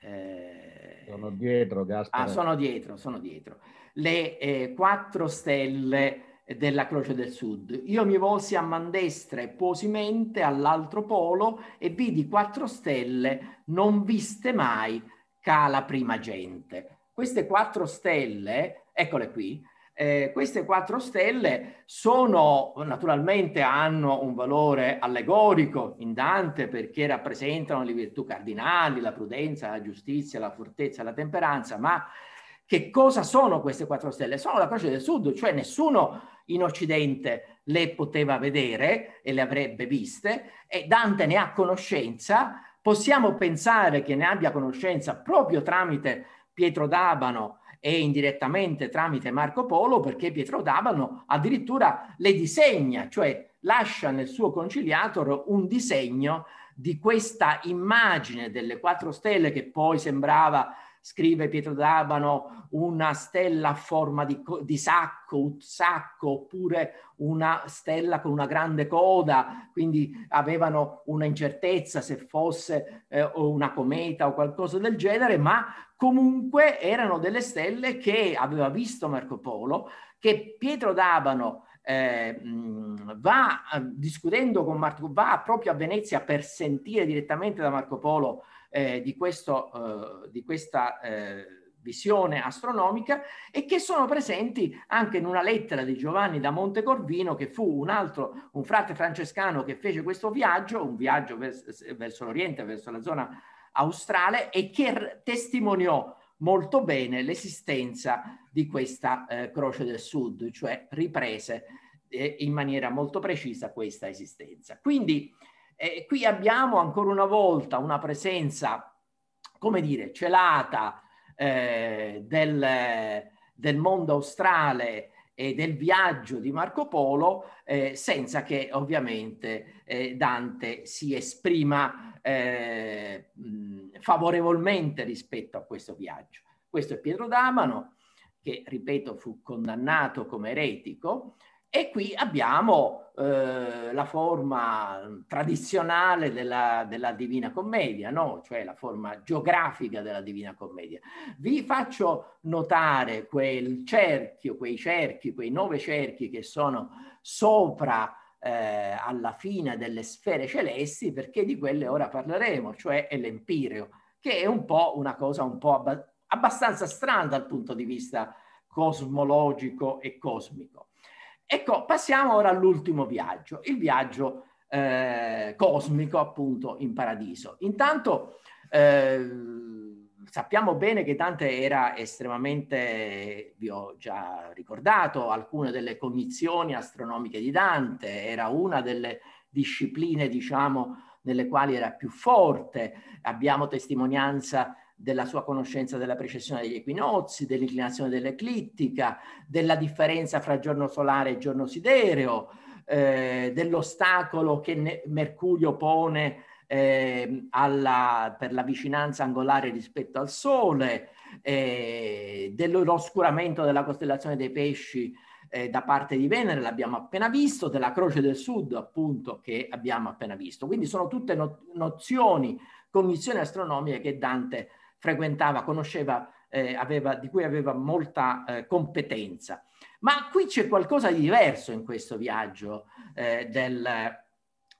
Eh, sono dietro, Gaspare. Ah, sono dietro, sono dietro. Le eh, quattro stelle della Croce del Sud. Io mi volsi a e posimente all'altro polo e vidi quattro stelle non viste mai cala prima gente. Queste quattro stelle, eccole qui, eh, queste quattro stelle sono, naturalmente hanno un valore allegorico in Dante perché rappresentano le virtù cardinali, la prudenza, la giustizia, la fortezza, la temperanza, ma che cosa sono queste quattro stelle? Sono la croce del sud, cioè nessuno in Occidente le poteva vedere e le avrebbe viste e Dante ne ha conoscenza, possiamo pensare che ne abbia conoscenza proprio tramite Pietro d'Abano e indirettamente tramite Marco Polo perché Pietro d'Abano addirittura le disegna, cioè lascia nel suo conciliator un disegno di questa immagine delle quattro stelle che poi sembrava scrive Pietro d'Abano, una stella a forma di, di sacco, sacco, oppure una stella con una grande coda, quindi avevano una incertezza se fosse eh, una cometa o qualcosa del genere, ma comunque erano delle stelle che aveva visto Marco Polo, che Pietro d'Abano eh, va eh, discutendo con Marco, va proprio a Venezia per sentire direttamente da Marco Polo eh, di, questo, eh, di questa eh, visione astronomica e che sono presenti anche in una lettera di Giovanni da Montecorvino che fu un altro, un frate francescano che fece questo viaggio, un viaggio vers- verso l'Oriente, verso la zona australe e che r- testimoniò molto bene l'esistenza di questa eh, Croce del Sud, cioè riprese eh, in maniera molto precisa questa esistenza. Quindi e qui abbiamo ancora una volta una presenza, come dire, celata eh, del, del, mondo australe e del viaggio di Marco Polo, eh, senza che ovviamente eh, Dante si esprima eh, mh, favorevolmente rispetto a questo viaggio. Questo è Pietro Damano, che ripeto fu condannato come eretico, e qui abbiamo eh, la forma tradizionale della, della Divina Commedia, no? cioè la forma geografica della Divina Commedia. Vi faccio notare quel cerchio, quei cerchi, quei nove cerchi che sono sopra eh, alla fine delle sfere celesti, perché di quelle ora parleremo, cioè è l'empireo, che è un po' una cosa un po' abbastanza strana dal punto di vista cosmologico e cosmico. Ecco, passiamo ora all'ultimo viaggio, il viaggio eh, cosmico appunto in paradiso. Intanto eh, sappiamo bene che Dante era estremamente, vi ho già ricordato, alcune delle cognizioni astronomiche di Dante, era una delle discipline, diciamo, nelle quali era più forte. Abbiamo testimonianza della sua conoscenza della precessione degli equinozi, dell'inclinazione dell'eclittica, della differenza fra giorno solare e giorno sidereo, eh, dell'ostacolo che ne- Mercurio pone eh, alla, per la vicinanza angolare rispetto al Sole, eh, dell'oscuramento della costellazione dei pesci eh, da parte di Venere, l'abbiamo appena visto, della Croce del Sud, appunto, che abbiamo appena visto. Quindi sono tutte no- nozioni, cognizioni astronomiche che Dante ha frequentava, conosceva, eh, aveva, di cui aveva molta eh, competenza. Ma qui c'è qualcosa di diverso in questo viaggio eh, del,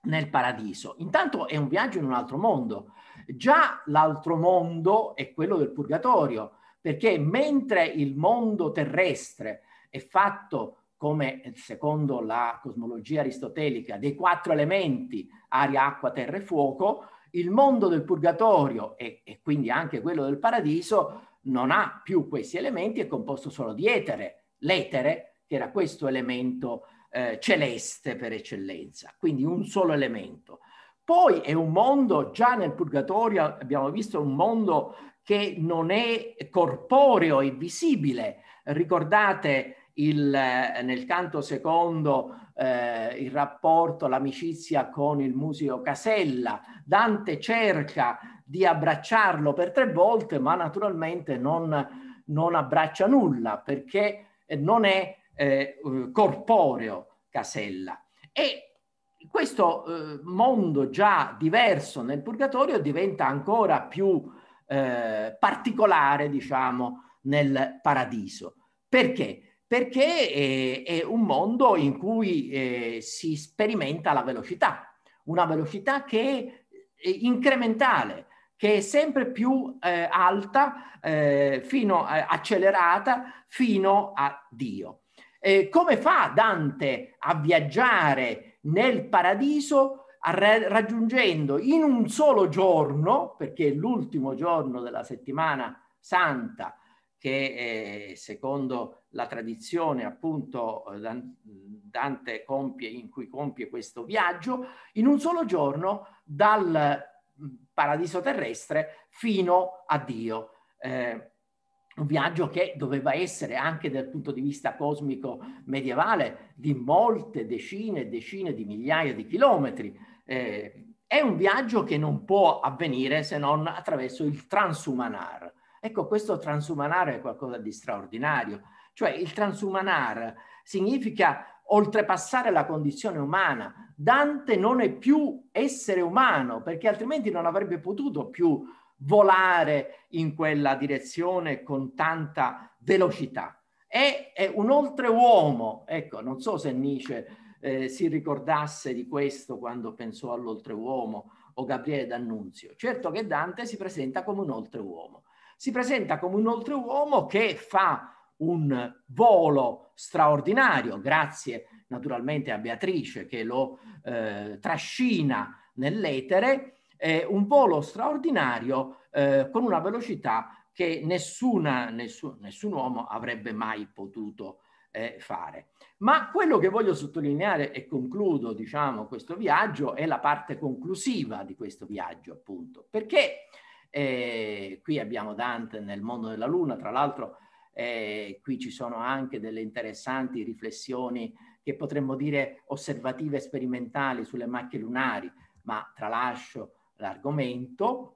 nel paradiso. Intanto è un viaggio in un altro mondo. Già l'altro mondo è quello del purgatorio, perché mentre il mondo terrestre è fatto come eh, secondo la cosmologia aristotelica dei quattro elementi aria, acqua, terra e fuoco, il mondo del purgatorio e, e, quindi anche quello del paradiso non ha più questi elementi, è composto solo di etere, l'etere che era questo elemento eh, celeste per eccellenza, quindi un solo elemento. Poi è un mondo, già nel purgatorio abbiamo visto un mondo che non è corporeo e visibile. Ricordate il, eh, nel canto secondo eh, il rapporto, l'amicizia con il Museo Casella. Dante cerca di abbracciarlo per tre volte, ma naturalmente non, non abbraccia nulla perché non è eh, corporeo Casella. E questo eh, mondo già diverso nel purgatorio diventa ancora più eh, particolare, diciamo, nel paradiso. Perché? perché eh, è un mondo in cui eh, si sperimenta la velocità, una velocità che è incrementale, che è sempre più eh, alta, eh, fino a, accelerata fino a Dio. come fa Dante a viaggiare nel paradiso raggiungendo in un solo giorno, perché è l'ultimo giorno della settimana santa, che secondo la tradizione appunto eh, Dante compie, in cui compie questo viaggio, in un solo giorno dal mm, paradiso terrestre fino a Dio. Eh, un viaggio che doveva essere anche dal punto di vista cosmico medievale di molte decine e decine di migliaia di chilometri. Eh, è un viaggio che non può avvenire se non attraverso il transumanar. Ecco, questo transumanar è qualcosa di straordinario cioè il transumanar significa oltrepassare la condizione umana. Dante non è più essere umano perché altrimenti non avrebbe potuto più volare in quella direzione con tanta velocità. È, è un oltreuomo, ecco, non so se Nietzsche eh, si ricordasse di questo quando pensò all'oltreuomo o Gabriele D'Annunzio. Certo che Dante si presenta come un oltreuomo. Si presenta come un oltreuomo che fa un volo straordinario, grazie naturalmente a Beatrice che lo eh, trascina nell'etere, eh, un volo straordinario eh, con una velocità che nessuna, nessun, nessun uomo avrebbe mai potuto eh, fare. Ma quello che voglio sottolineare e concludo, diciamo, questo viaggio è la parte conclusiva di questo viaggio, appunto, perché eh, qui abbiamo Dante nel mondo della Luna, tra l'altro eh, qui ci sono anche delle interessanti riflessioni che potremmo dire osservative sperimentali sulle macchie lunari, ma tralascio l'argomento.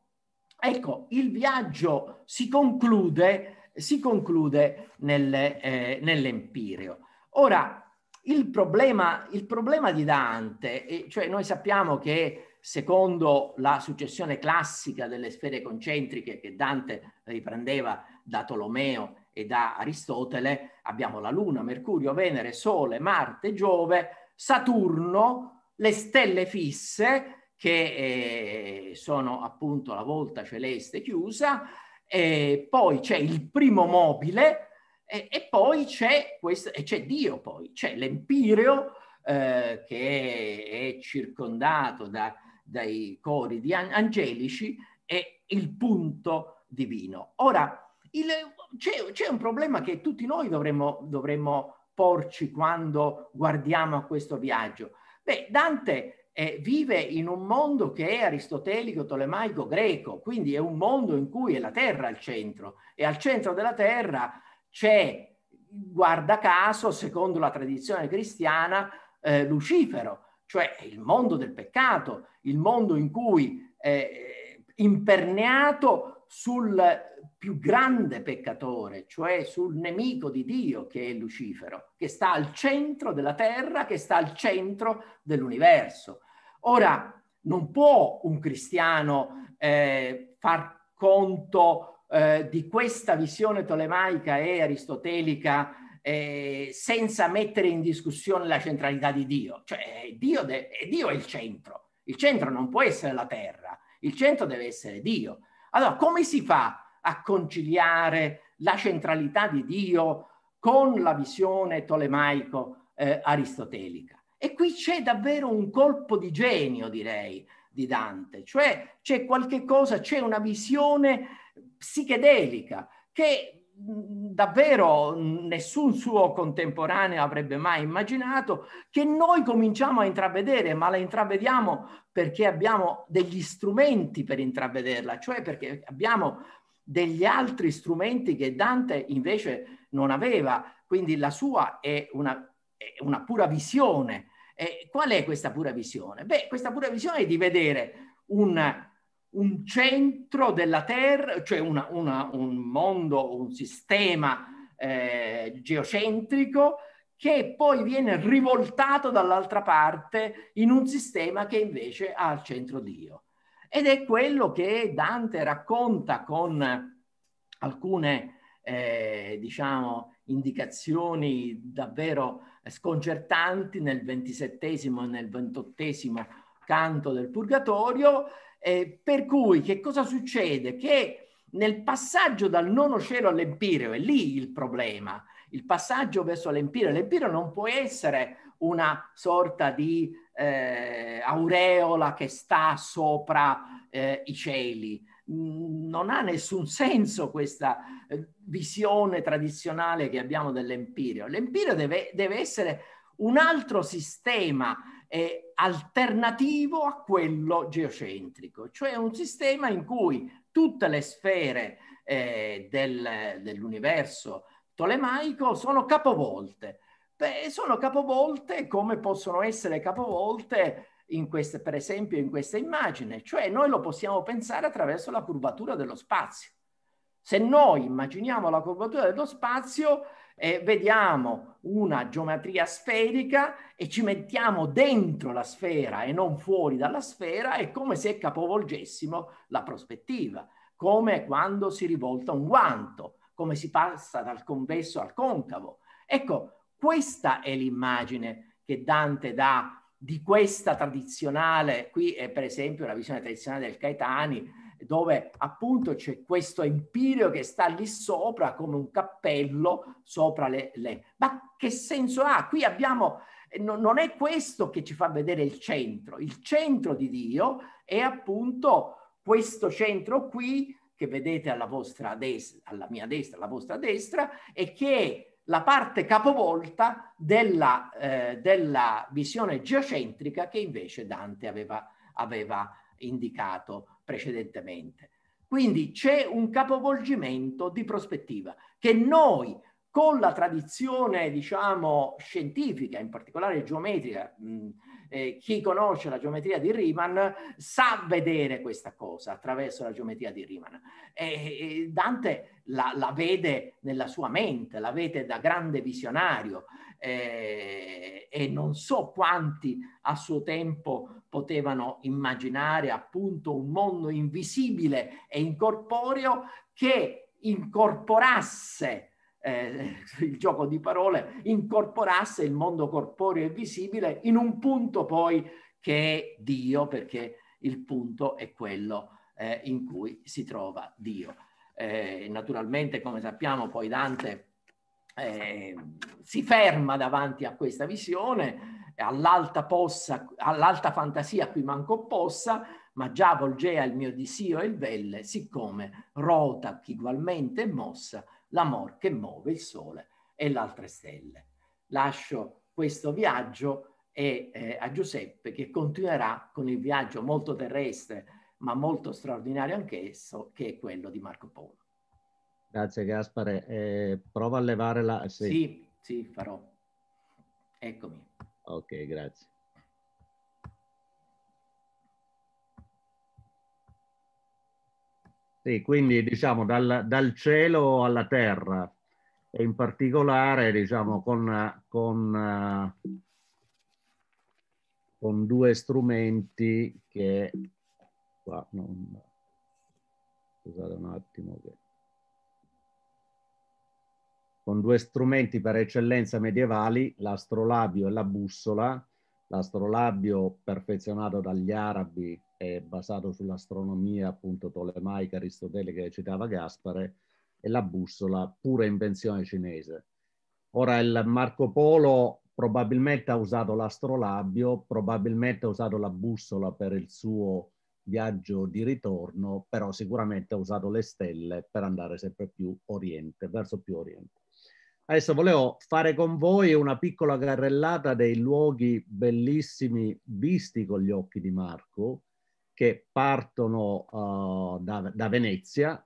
Ecco, il viaggio si conclude, si conclude nel, eh, nell'Empireo. Ora, il problema, il problema, di Dante, cioè noi sappiamo che secondo la successione classica delle sfere concentriche che Dante riprendeva da Tolomeo e da Aristotele abbiamo la Luna, Mercurio, Venere, Sole, Marte, Giove, Saturno, le stelle fisse che eh, sono appunto la volta celeste chiusa, e poi c'è il primo mobile e, e poi c'è, questo, e c'è Dio poi, c'è l'Empireo eh, che è circondato da, dai cori di angelici e il punto divino. Ora, il, c'è, c'è, un problema che tutti noi dovremmo, dovremmo porci quando guardiamo a questo viaggio. Beh, Dante eh, vive in un mondo che è aristotelico, tolemaico, greco, quindi è un mondo in cui è la terra al centro e al centro della terra c'è, guarda caso, secondo la tradizione cristiana, eh, Lucifero, cioè il mondo del peccato, il mondo in cui eh, imperneato sul, più grande peccatore, cioè sul nemico di Dio che è Lucifero, che sta al centro della terra, che sta al centro dell'universo. Ora, non può un cristiano eh, far conto eh, di questa visione tolemaica e aristotelica eh, senza mettere in discussione la centralità di Dio. Cioè, Dio, de- eh, Dio è il centro. Il centro non può essere la terra, il centro deve essere Dio. Allora, come si fa a conciliare la centralità di Dio con la visione tolemaico-aristotelica. Eh, e qui c'è davvero un colpo di genio, direi, di Dante, cioè c'è qualche cosa, c'è una visione psichedelica che mm, davvero mm, nessun suo contemporaneo avrebbe mai immaginato, che noi cominciamo a intravedere, ma la intravediamo perché abbiamo degli strumenti per intravederla, cioè perché abbiamo degli altri strumenti che Dante invece non aveva, quindi la sua è una, è una pura visione. E qual è questa pura visione? Beh, questa pura visione è di vedere un, un centro della Terra, cioè una, una, un mondo, un sistema eh, geocentrico che poi viene rivoltato dall'altra parte in un sistema che invece ha al centro Dio. Ed è quello che Dante racconta con alcune, eh, diciamo, indicazioni davvero sconcertanti nel ventisettesimo e nel ventottesimo canto del Purgatorio, eh, per cui che cosa succede? Che nel passaggio dal nono cielo all'empireo, è lì il problema, il passaggio verso l'empireo, l'empireo non può essere una sorta di eh, aureola che sta sopra eh, i cieli. Mm, non ha nessun senso questa eh, visione tradizionale che abbiamo dell'empirio. L'empirio deve, deve essere un altro sistema eh, alternativo a quello geocentrico, cioè un sistema in cui tutte le sfere eh, del, dell'universo tolemaico sono capovolte Beh, sono capovolte come possono essere capovolte in queste, per esempio in questa immagine, cioè noi lo possiamo pensare attraverso la curvatura dello spazio. Se noi immaginiamo la curvatura dello spazio, eh, vediamo una geometria sferica e ci mettiamo dentro la sfera e non fuori dalla sfera, è come se capovolgessimo la prospettiva, come quando si rivolta un guanto, come si passa dal convesso al concavo. Ecco, questa è l'immagine che Dante dà di questa tradizionale, qui è per esempio la visione tradizionale del Caetani, dove appunto c'è questo empirio che sta lì sopra come un cappello sopra le... le. Ma che senso ha? Qui abbiamo... Eh, no, non è questo che ci fa vedere il centro. Il centro di Dio è appunto questo centro qui che vedete alla vostra destra, alla mia destra, alla vostra destra, e che è la parte capovolta della, eh, della visione geocentrica che invece Dante aveva, aveva indicato precedentemente. Quindi c'è un capovolgimento di prospettiva che noi con la tradizione, diciamo, scientifica, in particolare geometrica, mh, eh, chi conosce la geometria di Riemann sa vedere questa cosa attraverso la geometria di Riemann. E, e Dante la, la, vede nella sua mente, la vede da grande visionario eh, e non so quanti a suo tempo potevano immaginare appunto un mondo invisibile e incorporeo che incorporasse eh, il gioco di parole, incorporasse il mondo corporeo e visibile in un punto poi che è Dio, perché il punto è quello eh, in cui si trova Dio. Eh, naturalmente, come sappiamo, poi Dante eh, si ferma davanti a questa visione, all'alta, possa, all'alta fantasia qui manco possa, ma già volgea il mio disio e il velle, siccome rota ugualmente mossa, l'amor che muove il sole e le altre stelle. Lascio questo viaggio e, eh, a Giuseppe che continuerà con il viaggio molto terrestre ma molto straordinario anch'esso che è quello di Marco Polo. Grazie Gaspare, eh, prova a levare la... Sì, sì, sì farò. Eccomi. Ok, grazie. Sì, quindi diciamo dal, dal, cielo alla terra e in particolare diciamo con, con, eh, con due strumenti che qua non, scusate un attimo che con due strumenti per eccellenza medievali, l'astrolabio e la bussola, l'astrolabio perfezionato dagli arabi è basato sull'astronomia appunto tolemaica, Aristotele che citava Gaspare, e la bussola, pura invenzione cinese. Ora il Marco Polo probabilmente ha usato l'astrolabio, probabilmente ha usato la bussola per il suo viaggio di ritorno, però sicuramente ha usato le stelle per andare sempre più oriente, verso più oriente. Adesso volevo fare con voi una piccola carrellata dei luoghi bellissimi visti con gli occhi di Marco, che partono uh, da, da, Venezia,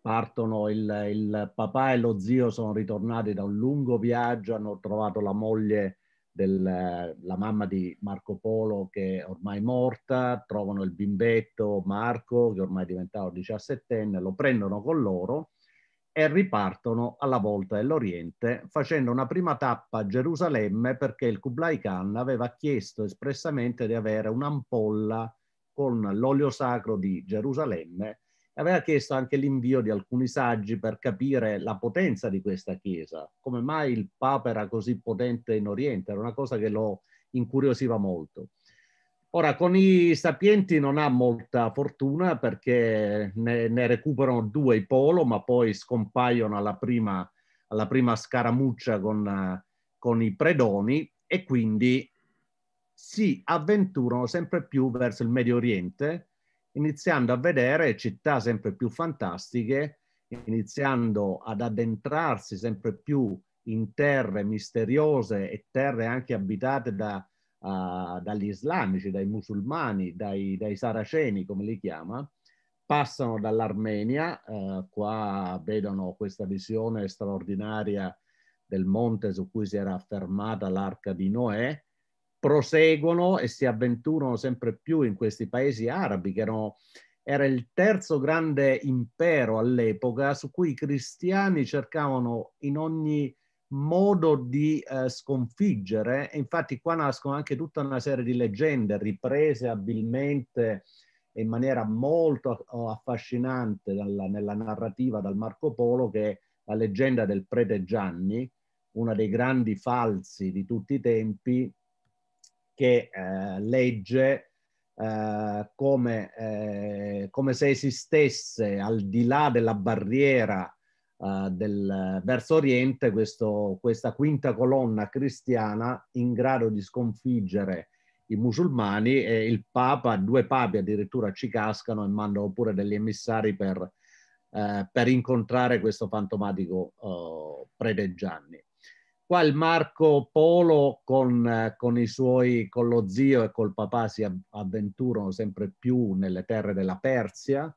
partono il, il, papà e lo zio sono ritornati da un lungo viaggio, hanno trovato la moglie della mamma di Marco Polo che è ormai morta, trovano il bimbetto Marco che ormai è diventato diciassettenne, lo prendono con loro e ripartono alla volta dell'Oriente facendo una prima tappa a Gerusalemme perché il Kublai Khan aveva chiesto espressamente di avere un'ampolla con l'olio sacro di Gerusalemme e aveva chiesto anche l'invio di alcuni saggi per capire la potenza di questa chiesa, come mai il Papa era così potente in Oriente, era una cosa che lo incuriosiva molto. Ora, con i sapienti non ha molta fortuna perché ne, ne recuperano due i polo, ma poi scompaiono alla prima, alla prima scaramuccia con, con i predoni e quindi si avventurano sempre più verso il Medio Oriente, iniziando a vedere città sempre più fantastiche, iniziando ad addentrarsi sempre più in terre misteriose e terre anche abitate da, uh, dagli islamici, dai musulmani, dai, dai, saraceni, come li chiama, passano dall'Armenia, uh, qua vedono questa visione straordinaria del monte su cui si era affermata l'arca di Noè, proseguono e si avventurano sempre più in questi paesi arabi che erano era il terzo grande impero all'epoca su cui i cristiani cercavano in ogni modo di eh, sconfiggere e infatti qua nascono anche tutta una serie di leggende riprese abilmente e in maniera molto affascinante dalla, nella narrativa dal Marco Polo che è la leggenda del prete Gianni, uno dei grandi falsi di tutti i tempi che eh, legge eh, come, eh, come, se esistesse al di là della barriera eh, del, verso Oriente questo, questa quinta colonna cristiana in grado di sconfiggere i musulmani e il Papa, due papi addirittura ci cascano e mandano pure degli emissari per, eh, per incontrare questo fantomatico uh, oh, prete Gianni qua il Marco Polo con, con, i suoi, con lo zio e col papà si avventurano sempre più nelle terre della Persia,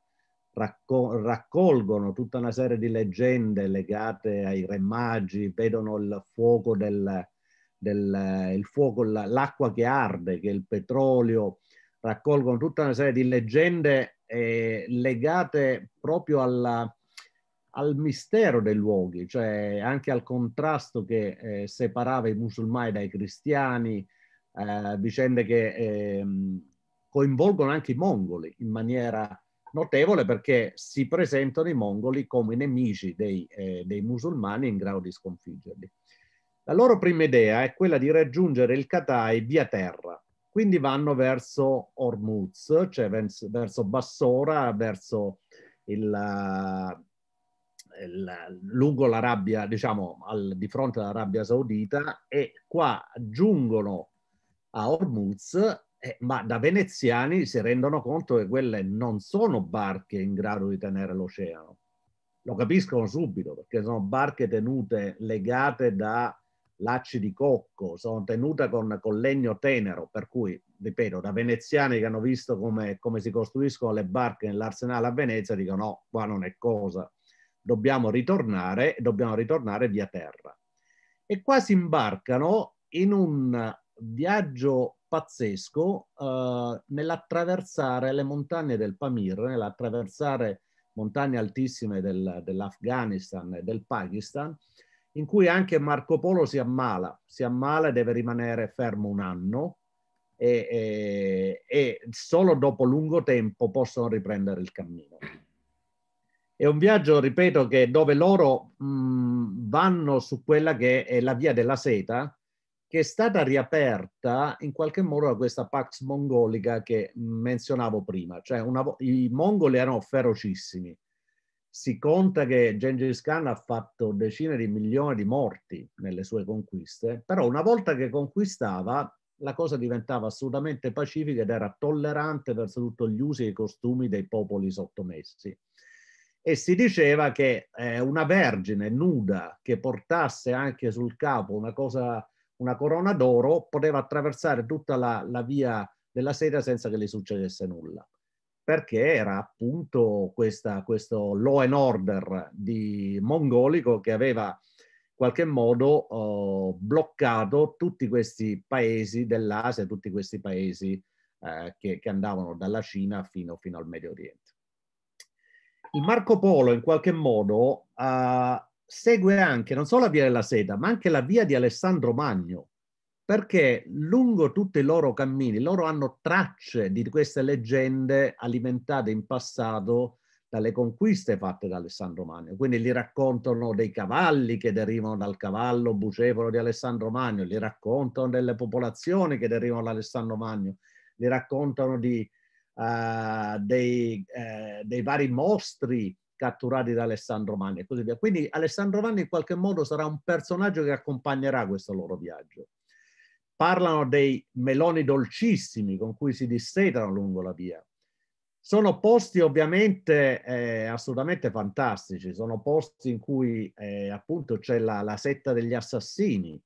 racco raccolgono tutta una serie di leggende legate ai re magi, vedono il fuoco del, del l'acqua che arde, che è il petrolio, raccolgono tutta una serie di leggende eh, legate proprio alla, al mistero dei luoghi, cioè anche al contrasto che eh, separava i musulmani dai cristiani, eh, vicende che eh, coinvolgono anche i mongoli in maniera notevole perché si presentano i mongoli come nemici dei, eh, dei musulmani in grado di sconfiggerli. La loro prima idea è quella di raggiungere il Qatar via terra, quindi vanno verso Hormuz, cioè verso Bassora, verso il, la, lungo l'Arabia, diciamo, al, di fronte all'Arabia Saudita e qua giungono a Hormuz, eh, ma da veneziani si rendono conto che quelle non sono barche in grado di tenere l'oceano. Lo capiscono subito perché sono barche tenute legate da lacci di cocco, sono tenute con, con legno tenero, per cui, ripeto, da veneziani che hanno visto come, come si costruiscono le barche nell'arsenale a Venezia dicono no, qua non è cosa, dobbiamo ritornare, dobbiamo ritornare via terra. E qua si imbarcano in un viaggio pazzesco eh, nell'attraversare le montagne del Pamir, nell'attraversare montagne altissime del, dell'Afghanistan e del Pakistan, in cui anche Marco Polo si ammala, si ammala e deve rimanere fermo un anno e, e, e solo dopo lungo tempo possono riprendere il cammino. È un viaggio, ripeto, che dove loro mh, vanno su quella che è la via della seta, che è stata riaperta in qualche modo da questa Pax Mongolica che menzionavo prima. Cioè una, i mongoli erano ferocissimi. Si conta che Gengis Khan ha fatto decine di milioni di morti nelle sue conquiste, però una volta che conquistava la cosa diventava assolutamente pacifica ed era tollerante verso tutti gli usi e i costumi dei popoli sottomessi e si diceva che eh, una vergine nuda che portasse anche sul capo una, cosa, una corona d'oro poteva attraversare tutta la, la via della seta senza che le succedesse nulla perché era appunto questa, questo law and order di mongolico che aveva in qualche modo eh, bloccato tutti questi paesi dell'Asia, tutti questi paesi eh, che, che, andavano dalla Cina fino, fino al Medio Oriente. Marco Polo in qualche modo uh, segue anche non solo la via della seta, ma anche la via di Alessandro Magno, perché lungo tutti i loro cammini loro hanno tracce di queste leggende alimentate in passato dalle conquiste fatte da Alessandro Magno. Quindi gli raccontano dei cavalli che derivano dal cavallo bucefalo di Alessandro Magno, gli raccontano delle popolazioni che derivano da Alessandro Magno, gli raccontano di, uh, dei, eh, dei, vari mostri catturati da Alessandro Manni e così via. Quindi Alessandro Manni in qualche modo sarà un personaggio che accompagnerà questo loro viaggio. Parlano dei meloni dolcissimi con cui si dissetano lungo la via. Sono posti ovviamente eh, assolutamente fantastici, sono posti in cui eh, appunto c'è la, la setta degli assassini,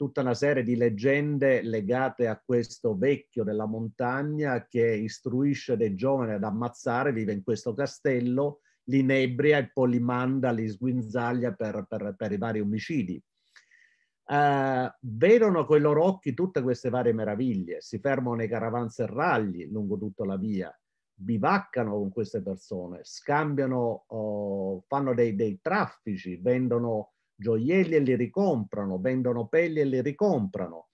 tutta una serie di leggende legate a questo vecchio della montagna che istruisce dei giovani ad ammazzare, vive in questo castello, li inebria e poi li manda, li sguinzaglia per, per, per i vari omicidi. Uh, vedono con i loro occhi tutte queste varie meraviglie, si fermano nei caravanserragli lungo tutta la via, bivaccano con queste persone, scambiano, oh, fanno dei, dei, traffici, vendono gioielli e li ricomprano, vendono pelli e li ricomprano.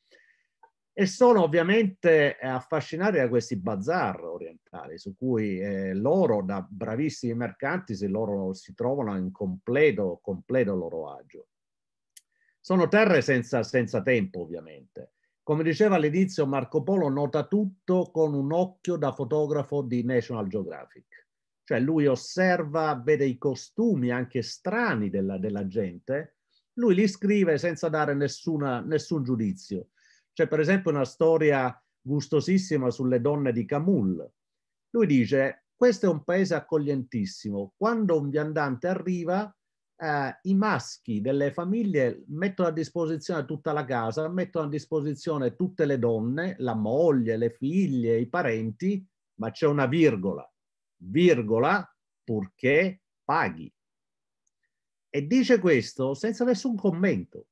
E sono ovviamente eh, affascinati da questi bazar orientali su cui eh, loro, da bravissimi mercanti, se loro si trovano in completo, completo loro agio. Sono terre senza, senza tempo, ovviamente. Come diceva all'inizio, Marco Polo nota tutto con un occhio da fotografo di National Geographic. Cioè lui osserva, vede i costumi anche strani della, della gente, lui li scrive senza dare nessuna, nessun giudizio. C'è per esempio una storia gustosissima sulle donne di Camul. Lui dice, questo è un paese accoglientissimo, quando un viandante arriva eh, i maschi delle famiglie mettono a disposizione tutta la casa, mettono a disposizione tutte le donne, la moglie, le figlie, i parenti, ma c'è una virgola, virgola purché paghi. E dice questo senza nessun commento.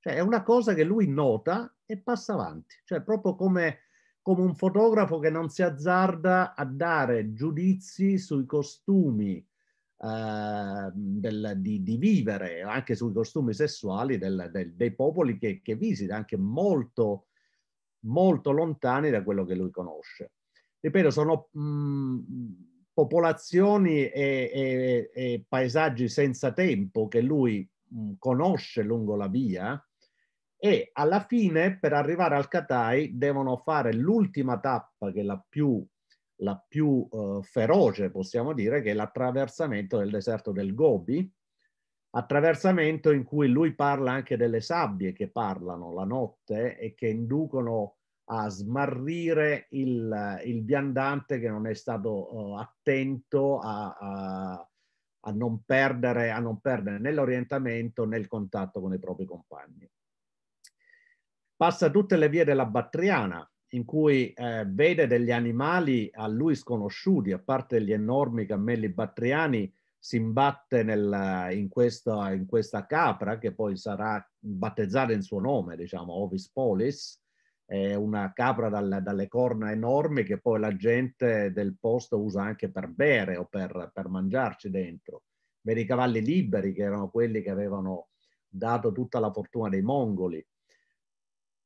Cioè, è una cosa che lui nota e passa avanti. Cioè, proprio come, come un fotografo che non si azzarda a dare giudizi sui costumi eh, del, di, di, vivere, anche sui costumi sessuali del, del, dei popoli che, che visita, anche molto, molto lontani da quello che lui conosce. Ripeto, sono... Mh, mm, popolazioni e, e, e paesaggi senza tempo che lui conosce lungo la via e alla fine per arrivare al Katai devono fare l'ultima tappa che è la più, la più eh, feroce possiamo dire che è l'attraversamento del deserto del Gobi attraversamento in cui lui parla anche delle sabbie che parlano la notte e che inducono a smarrire il, il viandante che non è stato uh, attento a, a, a, non perdere, a non perdere né l'orientamento né il contatto con i propri compagni. Passa tutte le vie della Battriana, in cui eh, vede degli animali a lui sconosciuti, a parte gli enormi cammelli battriani, si imbatte nel, in, questa, in, questa, capra che poi sarà battezzata in suo nome, diciamo, Ovis Polis, è una capra dalle, dalle corna enormi che poi la gente del posto usa anche per bere o per, per mangiarci dentro. Vedi i cavalli liberi che erano quelli che avevano dato tutta la fortuna dei mongoli.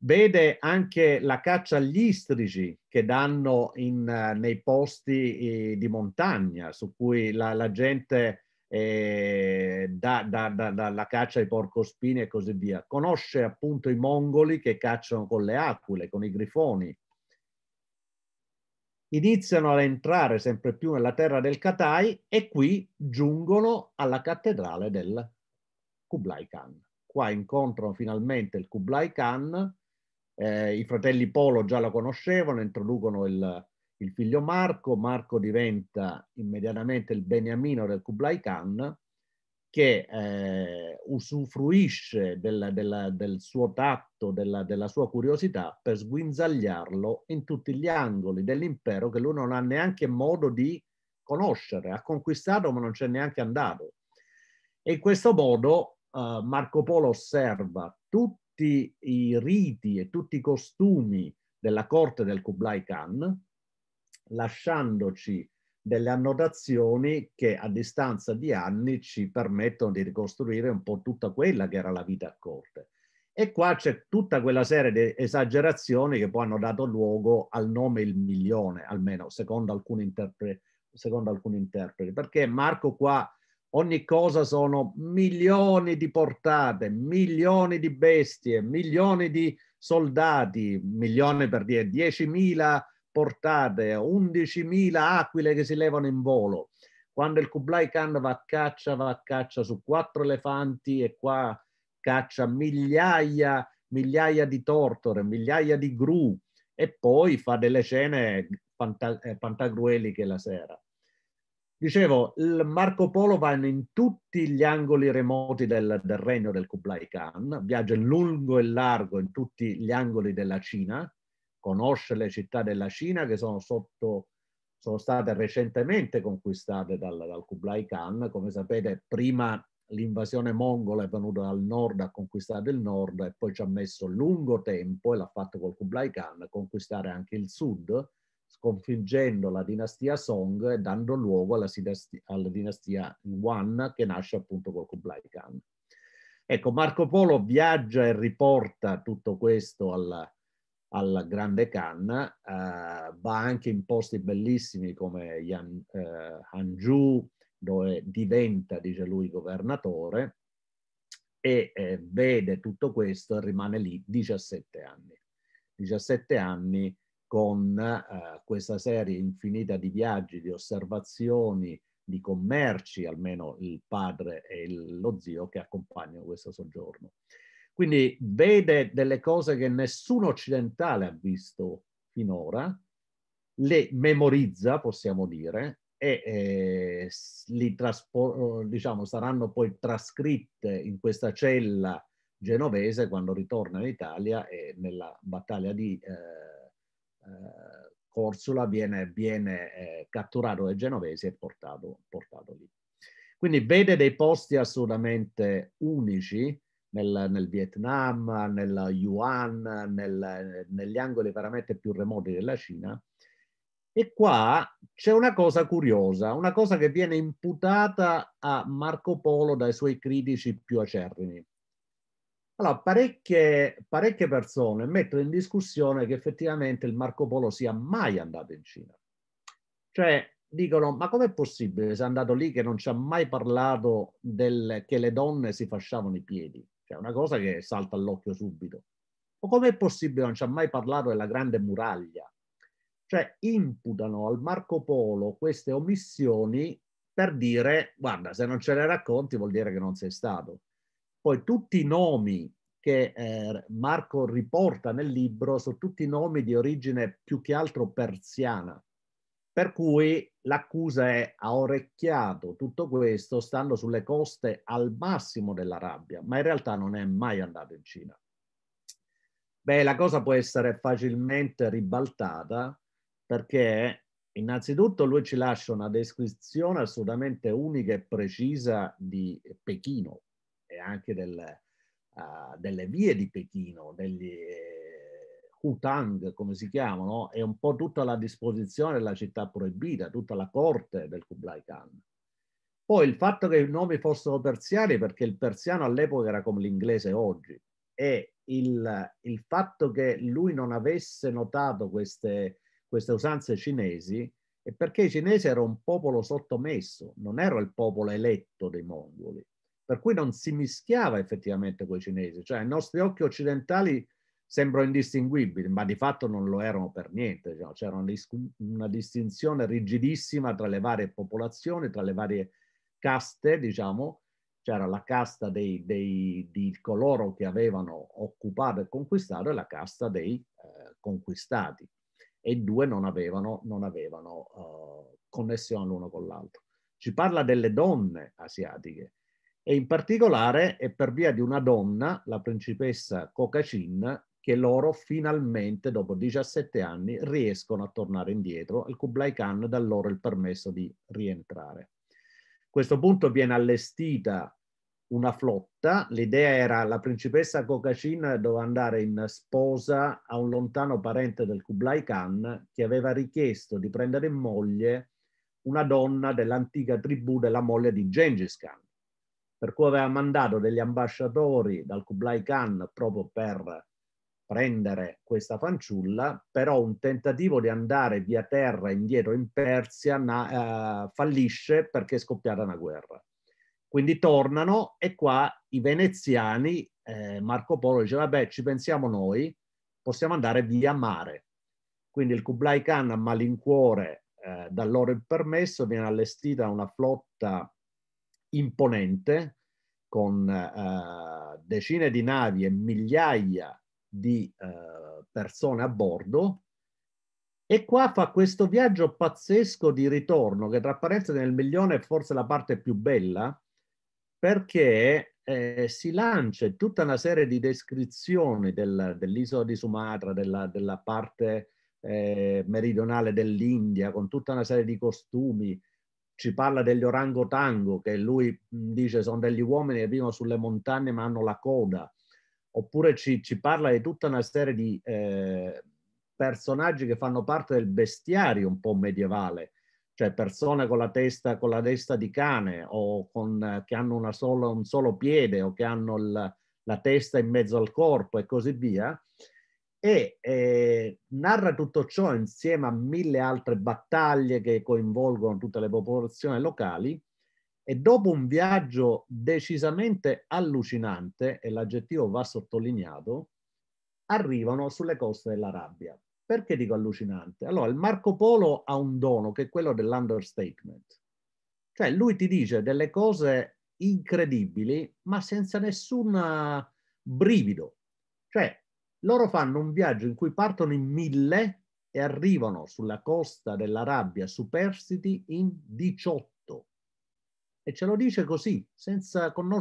Vede anche la caccia agli istrici che danno in, eh, nei posti eh, di montagna su cui la, la gente eh, da, da, da, dalla caccia ai porcospini e così via. Conosce appunto i mongoli che cacciano con le aquile, con i grifoni. Iniziano ad entrare sempre più nella terra del Katai e qui giungono alla cattedrale del Kublai Khan. Qua incontrano finalmente il Kublai Khan, eh, i fratelli Polo già lo conoscevano, introducono il, il figlio Marco, Marco diventa immediatamente il beniamino del Kublai Khan che eh, usufruisce della, della, del suo tatto, della, della sua curiosità per sguinzagliarlo in tutti gli angoli dell'impero che lui non ha neanche modo di conoscere, ha conquistato ma non c'è neanche andato. E in questo modo eh, Marco Polo osserva tutti i riti e tutti i costumi della corte del Kublai Khan, lasciandoci delle annotazioni che a distanza di anni ci permettono di ricostruire un po' tutta quella che era la vita a corte. E qua c'è tutta quella serie di esagerazioni che poi hanno dato luogo al nome il milione, almeno secondo alcuni, interpre secondo alcuni interpreti, perché Marco qua ogni cosa sono milioni di portate, milioni di bestie, milioni di soldati, milioni per dire 10.000 portate, 11.000 aquile che si levano in volo. Quando il Kublai Khan va a caccia, va a caccia su quattro elefanti e qua caccia migliaia, migliaia di tortore, migliaia di gru e poi fa delle scene eh, pantagrueliche la sera. Dicevo, il Marco Polo va in tutti gli angoli remoti del, del regno del Kublai Khan, viaggia lungo e largo in tutti gli angoli della Cina, conosce le città della Cina che sono, sotto, sono state recentemente conquistate dal, dal Kublai Khan. Come sapete, prima l'invasione mongola è venuta dal nord, ha conquistato il nord e poi ci ha messo lungo tempo, e l'ha fatto col Kublai Khan, conquistare anche il sud, sconfiggendo la dinastia Song e dando luogo alla, alla dinastia Yuan che nasce appunto col Kublai Khan. Ecco, Marco Polo viaggia e riporta tutto questo alla, alla grande canna, eh, va anche in posti bellissimi come Yan, eh, Hangzhou, dove diventa, dice lui, governatore e eh, vede tutto questo e rimane lì 17 anni. 17 anni con eh, questa serie infinita di viaggi, di osservazioni, di commerci, almeno il padre e lo zio che accompagnano questo soggiorno. Quindi vede delle cose che nessun occidentale ha visto finora, le memorizza, possiamo dire, e eh, li diciamo, saranno poi trascritte in questa cella genovese quando ritorna in Italia e nella battaglia di eh, eh, Corsula viene, viene eh, catturato dai genovesi e portato, portato, lì. Quindi vede dei posti assolutamente unici, nel, nel Vietnam, nel Yuan, nel, negli angoli veramente più remoti della Cina. E qua c'è una cosa curiosa, una cosa che viene imputata a Marco Polo dai suoi critici più acerrimi. Allora, parecchie, parecchie, persone mettono in discussione che effettivamente il Marco Polo sia mai andato in Cina. Cioè, dicono, ma com'è possibile se è andato lì che non ci ha mai parlato del, che le donne si fasciavano i piedi? Cioè, una cosa che salta all'occhio subito. O com'è possibile non ci ha mai parlato della grande muraglia? Cioè, imputano al Marco Polo queste omissioni per dire, guarda, se non ce le racconti vuol dire che non sei stato. Poi tutti i nomi che eh, Marco riporta nel libro sono tutti nomi di origine più che altro persiana, per cui l'accusa è ha orecchiato tutto questo stando sulle coste al massimo della rabbia, ma in realtà non è mai andato in Cina. Beh, la cosa può essere facilmente ribaltata perché innanzitutto lui ci lascia una descrizione assolutamente unica e precisa di Pechino e anche del, uh, delle vie di Pechino, degli, eh, Hutang, come si chiamano, è un po' tutta la disposizione della città proibita, tutta la corte del Kublai Khan. Poi il fatto che i nomi fossero persiani, perché il persiano all'epoca era come l'inglese oggi, e il, il, fatto che lui non avesse notato queste, queste usanze cinesi è perché i cinesi erano un popolo sottomesso, non era il popolo eletto dei mongoli, per cui non si mischiava effettivamente con i cinesi, cioè ai nostri occhi occidentali sembrano indistinguibili, ma di fatto non lo erano per niente. Diciamo. C'era una, dis- una, distinzione rigidissima tra le varie popolazioni, tra le varie caste, diciamo. C'era la casta dei, dei, di coloro che avevano occupato e conquistato e la casta dei eh, conquistati. E i due non avevano, non avevano eh, connessione l'uno con l'altro. Ci parla delle donne asiatiche e in particolare è per via di una donna, la principessa Cocacin, che loro finalmente, dopo 17 anni, riescono a tornare indietro. Il Kublai Khan dà loro il permesso di rientrare. A questo punto viene allestita una flotta. L'idea era la principessa Kokashin doveva andare in sposa a un lontano parente del Kublai Khan che aveva richiesto di prendere in moglie una donna dell'antica tribù della moglie di Gengis Khan, per cui aveva mandato degli ambasciatori dal Kublai Khan proprio per prendere questa fanciulla, però un tentativo di andare via terra indietro in Persia na, uh, fallisce perché è scoppiata una guerra. Quindi tornano e qua i veneziani, eh, Marco Polo dice vabbè ci pensiamo noi, possiamo andare via mare. Quindi il Kublai Khan a malincuore eh, da loro il permesso, viene allestita una flotta imponente con eh, decine di navi e migliaia di eh, persone a bordo e qua fa questo viaggio pazzesco di ritorno che tra parentesi nel milione è forse la parte più bella perché eh, si lancia tutta una serie di descrizioni del, dell'isola di Sumatra, della, della parte eh, meridionale dell'India, con tutta una serie di costumi. Ci parla degli orangotango, che lui dice sono degli uomini che vivono sulle montagne ma hanno la coda oppure ci, ci parla di tutta una serie di eh, personaggi che fanno parte del bestiario un po' medievale, cioè persone con la testa, con la testa di cane o con, che hanno sola, un solo piede o che hanno il, la testa in mezzo al corpo e così via. E eh, narra tutto ciò insieme a mille altre battaglie che coinvolgono tutte le popolazioni locali e dopo un viaggio decisamente allucinante, e l'aggettivo va sottolineato, arrivano sulle coste dell'Arabia. Perché dico allucinante? Allora, il Marco Polo ha un dono che è quello dell'understatement. Cioè, lui ti dice delle cose incredibili, ma senza nessun uh, brivido. Cioè, loro fanno un viaggio in cui partono in mille e arrivano sulla costa dell'Arabia superstiti in 18 e ce lo dice così, senza con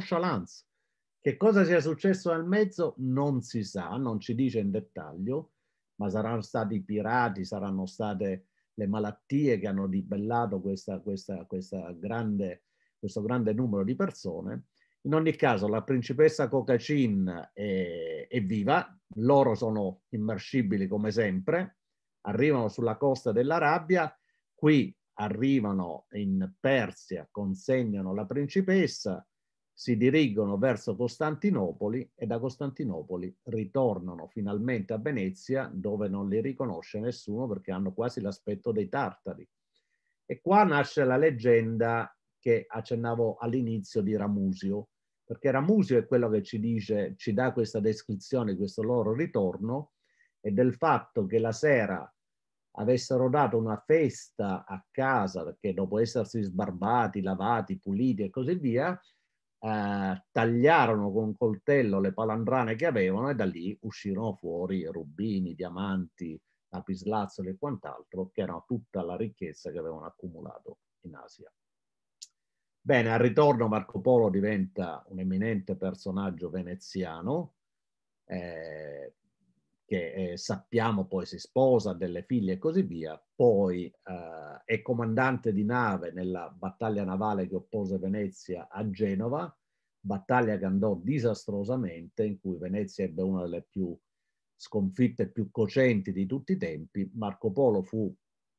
Che cosa sia successo nel mezzo non si sa, non ci dice in dettaglio, ma saranno stati i pirati, saranno state le malattie che hanno dibellato questa, questa, questa grande, questo grande numero di persone. In ogni caso, la principessa Cocacin è, è viva, loro sono immersibili come sempre, arrivano sulla costa dell'Arabia, qui arrivano in Persia, consegnano la principessa, si dirigono verso Costantinopoli e da Costantinopoli ritornano finalmente a Venezia dove non li riconosce nessuno perché hanno quasi l'aspetto dei tartari. E qua nasce la leggenda che accennavo all'inizio di Ramusio, perché Ramusio è quello che ci dice, ci dà questa descrizione di questo loro ritorno e del fatto che la sera avessero dato una festa a casa, perché dopo essersi sbarbati, lavati, puliti e così via, eh, tagliarono con coltello le palandrane che avevano e da lì uscirono fuori rubini, diamanti, lapislazzoli e quant'altro, che era tutta la ricchezza che avevano accumulato in Asia. Bene, al ritorno Marco Polo diventa un eminente personaggio veneziano, eh, che eh, sappiamo poi si sposa, delle figlie e così via, poi eh, è comandante di nave nella battaglia navale che oppose Venezia a Genova, battaglia che andò disastrosamente, in cui Venezia ebbe una delle più sconfitte più cocenti di tutti i tempi, Marco Polo fu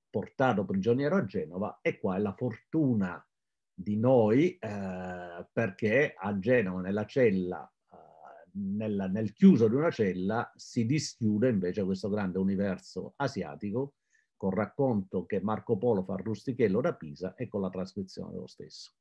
portato prigioniero a Genova e qua è la fortuna di noi eh, perché a Genova nella cella nella, nel chiuso di una cella si dischiude invece questo grande universo asiatico col racconto che Marco Polo fa a Rustichello da Pisa e con la trascrizione dello stesso.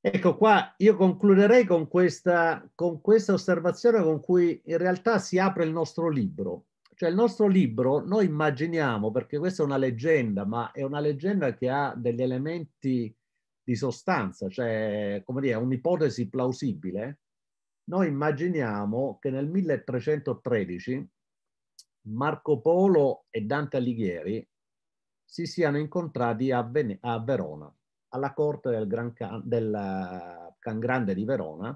Ecco qua, io concluderei con questa, con questa osservazione con cui in realtà si apre il nostro libro. Cioè il nostro libro noi immaginiamo, perché questa è una leggenda, ma è una leggenda che ha degli elementi di sostanza, cioè come dire, un'ipotesi plausibile, noi immaginiamo che nel 1313 Marco Polo e Dante Alighieri si siano incontrati a, Ven a Verona, alla corte del Gran Can, del Can Grande di Verona.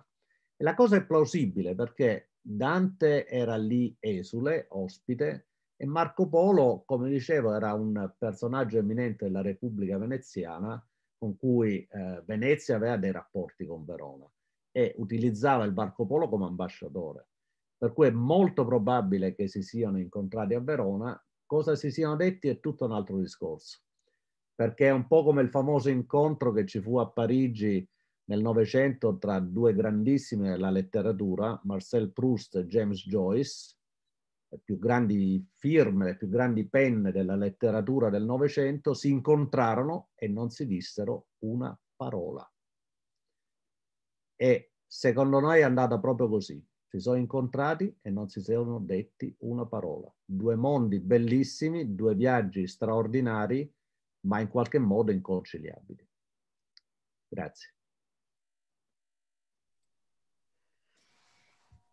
E la cosa è plausibile perché Dante era lì esule, ospite, e Marco Polo, come dicevo, era un personaggio eminente della Repubblica Veneziana con cui eh, Venezia aveva dei rapporti con Verona e utilizzava il Marco Polo come ambasciatore. Per cui è molto probabile che si siano incontrati a Verona. Cosa si siano detti è tutto un altro discorso, perché è un po' come il famoso incontro che ci fu a Parigi nel Novecento tra due grandissimi della letteratura, Marcel Proust e James Joyce, le più grandi firme, le più grandi penne della letteratura del Novecento, si incontrarono e non si dissero una parola. E secondo noi è andata proprio così. Si sono incontrati e non si sono detti una parola. Due mondi bellissimi, due viaggi straordinari, ma in qualche modo inconciliabili. Grazie.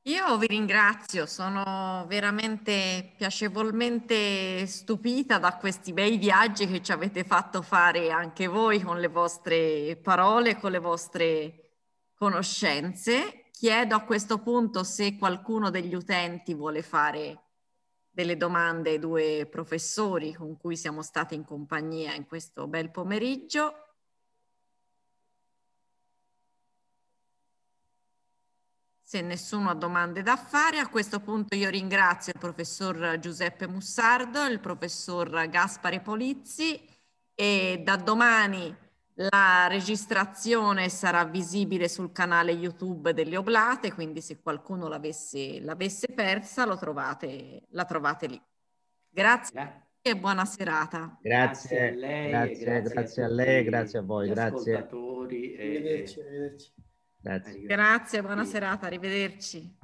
Io vi ringrazio, sono veramente piacevolmente stupita da questi bei viaggi che ci avete fatto fare anche voi con le vostre parole, con le vostre conoscenze. Chiedo a questo punto se qualcuno degli utenti vuole fare delle domande ai due professori con cui siamo stati in compagnia in questo bel pomeriggio. Se nessuno ha domande da fare, a questo punto io ringrazio il professor Giuseppe Mussardo, il professor Gaspare Polizzi e da domani la registrazione sarà visibile sul canale YouTube delle Oblate, quindi se qualcuno l'avesse, l'avesse persa lo trovate, la trovate lì. Grazie. Grazie e buona serata. Grazie, a lei, grazie, grazie, grazie a, a, lei, grazie a voi, grazie. Ascoltatori e... Arrivederci, arrivederci. Grazie. grazie, buona serata, arrivederci.